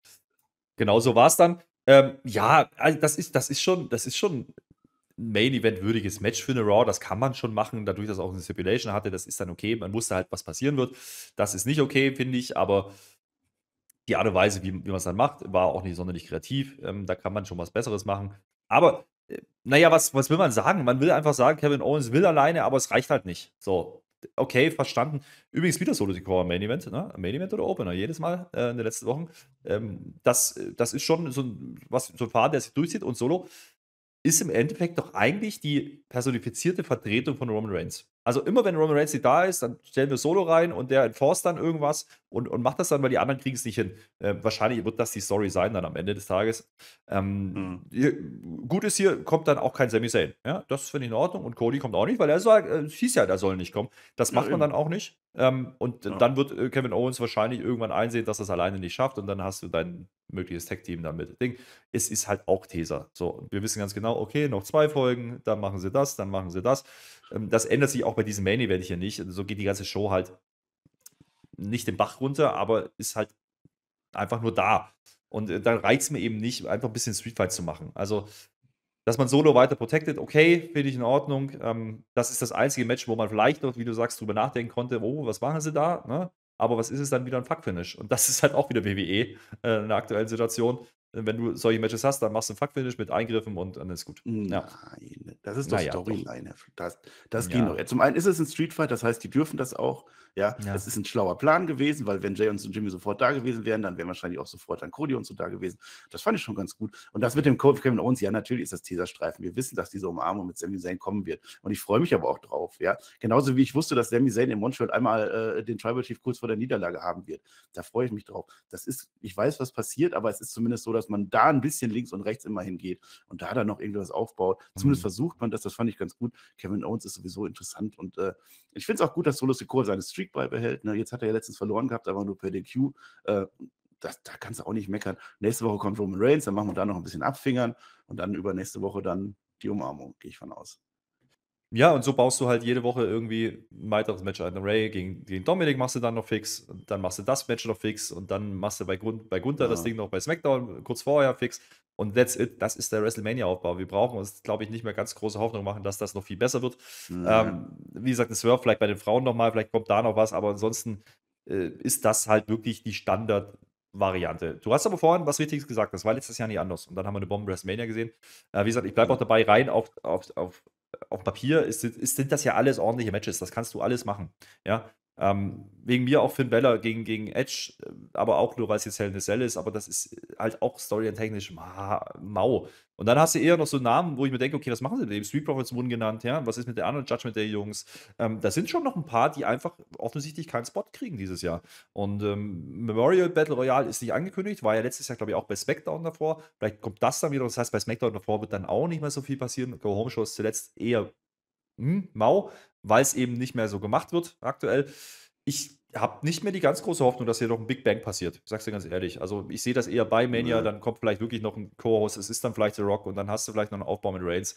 Genau so war es dann. Ähm, ja, also das ist, das ist schon, das ist schon ein Main-Event-würdiges Match für eine Raw. Das kann man schon machen, dadurch, dass er auch eine Stipulation hatte, das ist dann okay. Man wusste halt, was passieren wird. Das ist nicht okay, finde ich, aber die Art und Weise, wie, wie man es dann macht, war auch nicht sonderlich kreativ. Ähm, da kann man schon was Besseres machen. Aber, äh, naja, was, was will man sagen? Man will einfach sagen, Kevin Owens will alleine, aber es reicht halt nicht. So, okay, verstanden. Übrigens wieder Solo Decor Main Event, ne? Main Event oder Opener, ne? jedes Mal äh, in den letzten Wochen. Ähm, das, äh, das ist schon so ein, was, so ein Faden, der sich durchzieht und Solo ist im Endeffekt doch eigentlich die personifizierte Vertretung von Roman Reigns. Also immer wenn Roman Reigns nicht da ist, dann stellen wir Solo rein und der enforce dann irgendwas und, und macht das dann, weil die anderen kriegen es nicht hin. Äh, wahrscheinlich wird das die Story sein dann am Ende des Tages. Ähm, mhm. Gut ist hier, kommt dann auch kein Sami Zayn. Ja, das finde ich in Ordnung. Und Cody kommt auch nicht, weil er sagt, äh, hieß ja, der soll nicht kommen. Das macht ja, man eben. dann auch nicht. Ähm, und ja. dann wird äh, Kevin Owens wahrscheinlich irgendwann einsehen, dass das alleine nicht schafft und dann hast du dein mögliches Tech-Team damit. Ding. Es ist halt auch Teser. So, wir wissen ganz genau, okay, noch zwei Folgen, dann machen sie das, dann machen sie das. Ähm, das ändert sich auch bei diesem Main-Event hier nicht. Also so geht die ganze Show halt nicht den Bach runter, aber ist halt einfach nur da. Und äh, dann reizt mir eben nicht, einfach ein bisschen Streetfight zu machen. Also dass man Solo weiter protected, okay, finde ich in Ordnung. Ähm, das ist das einzige Match, wo man vielleicht noch, wie du sagst, drüber nachdenken konnte, oh, was machen sie da? Ne? Aber was ist es dann wieder ein Fuck-Finish? Und das ist halt auch wieder WWE äh, in der aktuellen Situation. Äh, wenn du solche Matches hast, dann machst du ein Fuck-Finish mit Eingriffen und dann ist gut. Ja. Nein, das ist doch naja, Storyline. Das, das ging ja. noch. Zum einen ist es ein Street Fight, das heißt, die dürfen das auch. Ja, ja, das ist ein schlauer Plan gewesen, weil wenn Jay und Jimmy sofort da gewesen wären, dann wären wahrscheinlich auch sofort dann Cody und so da gewesen. Das fand ich schon ganz gut. Und das mit dem Code Kevin Owens, ja, natürlich ist das Teaserstreifen. Wir wissen, dass diese Umarmung mit Sami Zayn kommen wird. Und ich freue mich aber auch drauf, ja. Genauso wie ich wusste, dass Sami Zayn in Montreal einmal äh, den Tribal Chief kurz vor der Niederlage haben wird. Da freue ich mich drauf. Das ist, ich weiß, was passiert, aber es ist zumindest so, dass dass man da ein bisschen links und rechts immer hingeht und da dann noch irgendwas aufbaut. Zumindest mhm. versucht man das, das fand ich ganz gut. Kevin Owens ist sowieso interessant und äh, ich finde es auch gut, dass Solo Secor seine Streak beibehält. Ne? Jetzt hat er ja letztens verloren gehabt, aber nur per DQ. Äh, das, da kannst du auch nicht meckern. Nächste Woche kommt Roman Reigns, dann machen wir da noch ein bisschen abfingern und dann übernächste Woche dann die Umarmung, gehe ich von aus. Ja, und so baust du halt jede Woche irgendwie ein weiteres Match ein. Ray gegen, gegen Dominik machst du dann noch fix, und dann machst du das Match noch fix und dann machst du bei, Grund, bei Gunther ja. das Ding noch bei SmackDown kurz vorher fix und that's it. Das ist der WrestleMania-Aufbau. Wir brauchen uns, glaube ich, nicht mehr ganz große Hoffnung machen, dass das noch viel besser wird. Ja. Ähm, wie gesagt, ein Swerve vielleicht bei den Frauen nochmal, vielleicht kommt da noch was, aber ansonsten äh, ist das halt wirklich die Standard- Variante. Du hast aber vorhin was Richtiges gesagt, das war letztes Jahr nicht anders. Und dann haben wir eine Bombe WrestleMania gesehen. Äh, wie gesagt, ich bleibe auch dabei, rein auf, auf, auf auf Papier ist, ist, sind das ja alles ordentliche Matches, das kannst du alles machen. Ja, ähm, wegen mir auch Finn Bella gegen, gegen Edge, äh, aber auch nur, weil es jetzt Hell in a Cell ist, aber das ist äh, halt auch storytechnisch mau. Und dann hast du eher noch so Namen, wo ich mir denke, okay, was machen sie mit dem? Street Profits wurden genannt, ja, was ist mit der anderen Judgment der Jungs? Ähm, das sind schon noch ein paar, die einfach offensichtlich keinen Spot kriegen dieses Jahr. Und ähm, Memorial Battle Royale ist nicht angekündigt, war ja letztes Jahr, glaube ich, auch bei SmackDown davor. Vielleicht kommt das dann wieder, das heißt, bei SmackDown davor wird dann auch nicht mehr so viel passieren. Go Home Show ist zuletzt eher hm, mau, weil es eben nicht mehr so gemacht wird aktuell. Ich habe nicht mehr die ganz große Hoffnung, dass hier noch ein Big Bang passiert. Ich sag's dir ganz ehrlich. Also ich sehe das eher bei Mania, mhm. dann kommt vielleicht wirklich noch ein Co-Host, es ist dann vielleicht The Rock und dann hast du vielleicht noch einen Aufbau mit Reigns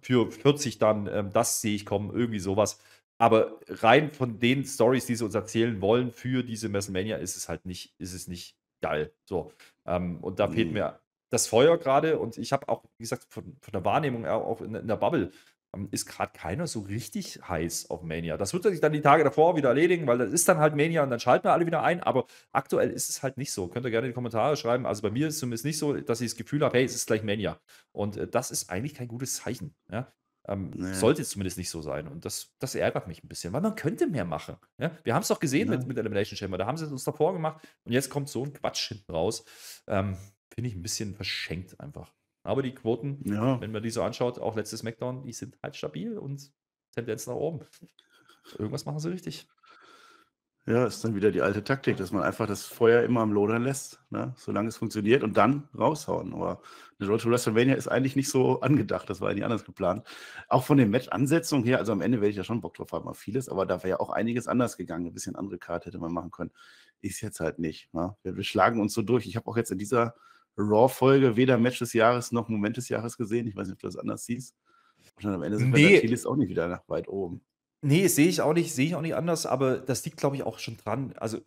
für 40 dann, ähm, das sehe ich kommen, irgendwie sowas. Aber rein von den Stories, die sie uns erzählen wollen für diese WrestleMania, ist es halt nicht, ist es nicht geil. So. Ähm, und da mhm. fehlt mir das Feuer gerade und ich habe auch, wie gesagt, von, von der Wahrnehmung auch in, in der Bubble ähm, ist gerade keiner so richtig heiß auf Mania. Das wird sich dann die Tage davor wieder erledigen, weil das ist dann halt Mania und dann schalten wir alle wieder ein. Aber aktuell ist es halt nicht so. Könnt ihr gerne in die Kommentare schreiben. Also bei mir ist es zumindest nicht so, dass ich das Gefühl habe, hey, es ist gleich Mania. Und äh, das ist eigentlich kein gutes Zeichen. Ja? Ähm, nee. Sollte zumindest nicht so sein. Und das, das ärgert mich ein bisschen, weil man könnte mehr machen. Ja? Wir haben es doch gesehen ja. mit, mit Elimination Chamber. Da haben sie es uns davor gemacht und jetzt kommt so ein Quatsch hinten raus. Ähm, Finde ich ein bisschen verschenkt einfach. Aber die Quoten, ja. wenn man die so anschaut, auch letztes Smackdown, die sind halt stabil und Tendenz nach oben. Irgendwas machen sie richtig. Ja, ist dann wieder die alte Taktik, dass man einfach das Feuer immer am Lodern lässt, ne? solange es funktioniert und dann raushauen. Aber eine Road to WrestleMania ist eigentlich nicht so angedacht, das war eigentlich anders geplant. Auch von den Match-Ansetzungen her, also am Ende werde ich ja schon Bock drauf haben, mal vieles, aber da wäre ja auch einiges anders gegangen. Ein bisschen andere Karte hätte man machen können. Ist jetzt halt nicht. Ne? Wir, wir schlagen uns so durch. Ich habe auch jetzt in dieser Raw-Folge weder Match des Jahres noch Moment des Jahres gesehen. Ich weiß nicht, ob du das anders siehst. Und dann am Ende sind nee. wir auch nicht wieder nach weit oben. Nee, sehe ich auch nicht, sehe ich auch nicht anders, aber das liegt, glaube ich, auch schon dran. Also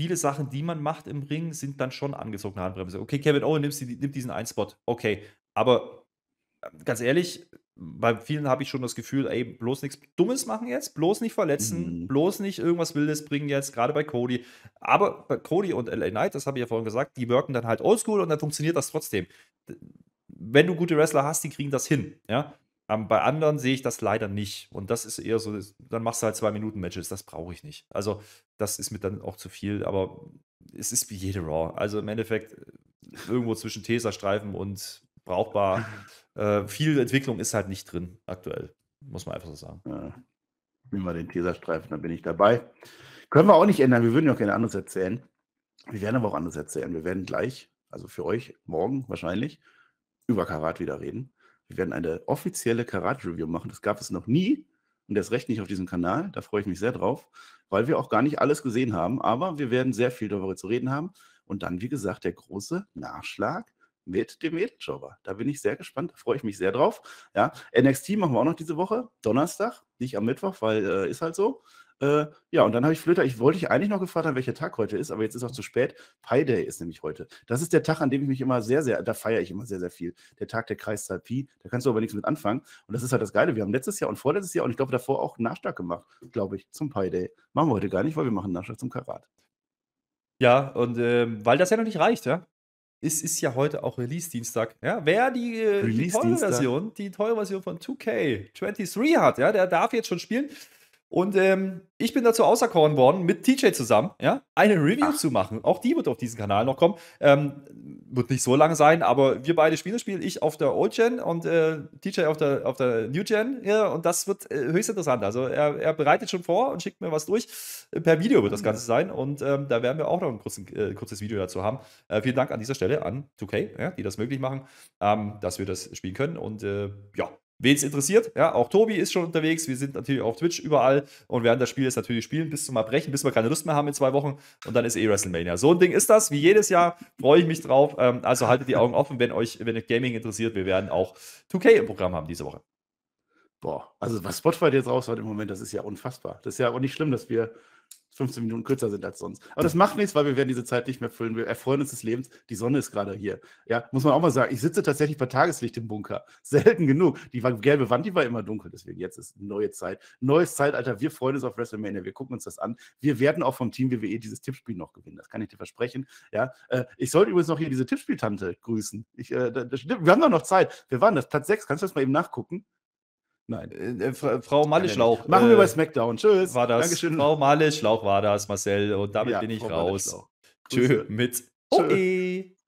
viele Sachen, die man macht im Ring, sind dann schon angezogene Handbremse. Okay, Kevin Owen nimmt, nimmt diesen einen Spot. Okay. Aber ähm, ganz ehrlich, bei vielen habe ich schon das Gefühl, ey, bloß nichts Dummes machen jetzt, bloß nicht verletzen, mhm. bloß nicht irgendwas Wildes bringen jetzt, gerade bei Cody. Aber bei Cody und LA Knight, das habe ich ja vorhin gesagt, die wirken dann halt oldschool und dann funktioniert das trotzdem. Wenn du gute Wrestler hast, die kriegen das hin, ja. Ähm, bei anderen sehe ich das leider nicht. Und das ist eher so, dann machst du halt zwei Minuten Matches, das brauche ich nicht. Also, das ist mir dann auch zu viel, aber es ist wie jede Raw. Also im Endeffekt äh, irgendwo zwischen Teserstreifen und brauchbar. Mhm. äh, viel Entwicklung ist halt nicht drin aktuell, muss man einfach so sagen. Ja. Nehmen wir den Teserstreifen, dann bin ich dabei. Können wir auch nicht ändern, wir würden ja auch gerne anderes erzählen. Wir werden aber auch anderes erzählen. Wir werden gleich, also für euch morgen wahrscheinlich, über Karat wieder reden. Wir werden eine offizielle Karat-Review machen. Das gab es noch nie und das recht nicht auf diesem Kanal. Da freue ich mich sehr drauf, weil wir auch gar nicht alles gesehen haben. Aber wir werden sehr viel darüber zu reden haben. Und dann, wie gesagt, der große Nachschlag mit dem Mädelshower. Da bin ich sehr gespannt, da freue ich mich sehr drauf. Ja, NXT machen wir auch noch diese Woche, Donnerstag, nicht am Mittwoch, weil äh, ist halt so. Äh, ja, und dann habe ich Flöter, ich wollte dich eigentlich noch gefragt haben, welcher Tag heute ist, aber jetzt ist auch zu spät. Pi Day ist nämlich heute. Das ist der Tag, an dem ich mich immer sehr, sehr, da feiere ich immer sehr, sehr viel. Der Tag der Kreiszahl Pi, da kannst du aber nichts mit anfangen. Und das ist halt das Geile. Wir haben letztes Jahr und vorletztes Jahr und ich glaube davor auch Nachschlag gemacht, glaube ich, zum Pi Day. Machen wir heute gar nicht, weil wir machen Nachschlag zum Karat. Ja, und äh, weil das ja noch nicht reicht, ja? Es ist ja heute auch Release-Dienstag. Ja, wer die, Release äh, die teure Version, die teure Version von 2K23 hat, ja, der darf jetzt schon spielen. Und ähm, ich bin dazu auserkoren worden, mit TJ zusammen, ja, eine Review Ach. zu machen. Auch die wird auf diesen Kanal noch kommen. Ähm, wird nicht so lange sein, aber wir beide spielen das Spiel. Ich auf der Old Gen und äh, TJ auf der, auf der New Gen. Ja, und das wird äh, höchst interessant. Also er, er, bereitet schon vor und schickt mir was durch. Per Video wird das mhm. Ganze sein. Und ähm, da werden wir auch noch ein kurzen, äh, kurzes Video dazu haben. Äh, vielen Dank an dieser Stelle an 2K, ja, die das möglich machen, ähm, dass wir das spielen können. Und äh, ja, Wen es interessiert, ja, auch Tobi ist schon unterwegs. Wir sind natürlich auf Twitch überall und werden das Spiel jetzt natürlich spielen bis zum Erbrechen, bis wir keine Lust mehr haben in zwei Wochen. Und dann ist eh WrestleMania. So ein Ding ist das, wie jedes Jahr. Freue ich mich drauf. Ähm, also haltet die Augen offen, wenn euch, wenn euch Gaming interessiert. Wir werden auch 2K im Programm haben diese Woche. Boah, also was Spotify jetzt raushaut im Moment, das ist ja unfassbar. Das ist ja auch nicht schlimm, dass wir 15 Minuten kürzer sind als sonst. Aber das macht nichts, weil wir werden diese Zeit nicht mehr füllen. Wir erfreuen uns des Lebens. Die Sonne ist gerade hier. Ja, muss man auch mal sagen. Ich sitze tatsächlich bei Tageslicht im Bunker. Selten genug. Die gelbe Wand, die war immer dunkel. Deswegen jetzt ist neue Zeit. Neues Zeitalter. Wir freuen uns auf WrestleMania. Wir gucken uns das an. Wir werden auch vom Team WWE dieses Tippspiel noch gewinnen. Das kann ich dir versprechen. Ja, äh, ich sollte übrigens noch hier diese Tippspieltante grüßen. Ich, äh, das, wir haben doch noch Zeit. Wir waren das. Platz 6. Kannst du das mal eben nachgucken? Nein. Äh, äh Frau Malle-Schlauch. Machen wir äh, bei SmackDown. Tschüss. War das. Dankeschön. Frau Malle-Schlauch war das, Marcel. Und damit ja, bin ich Frau raus. Tschö mit OE.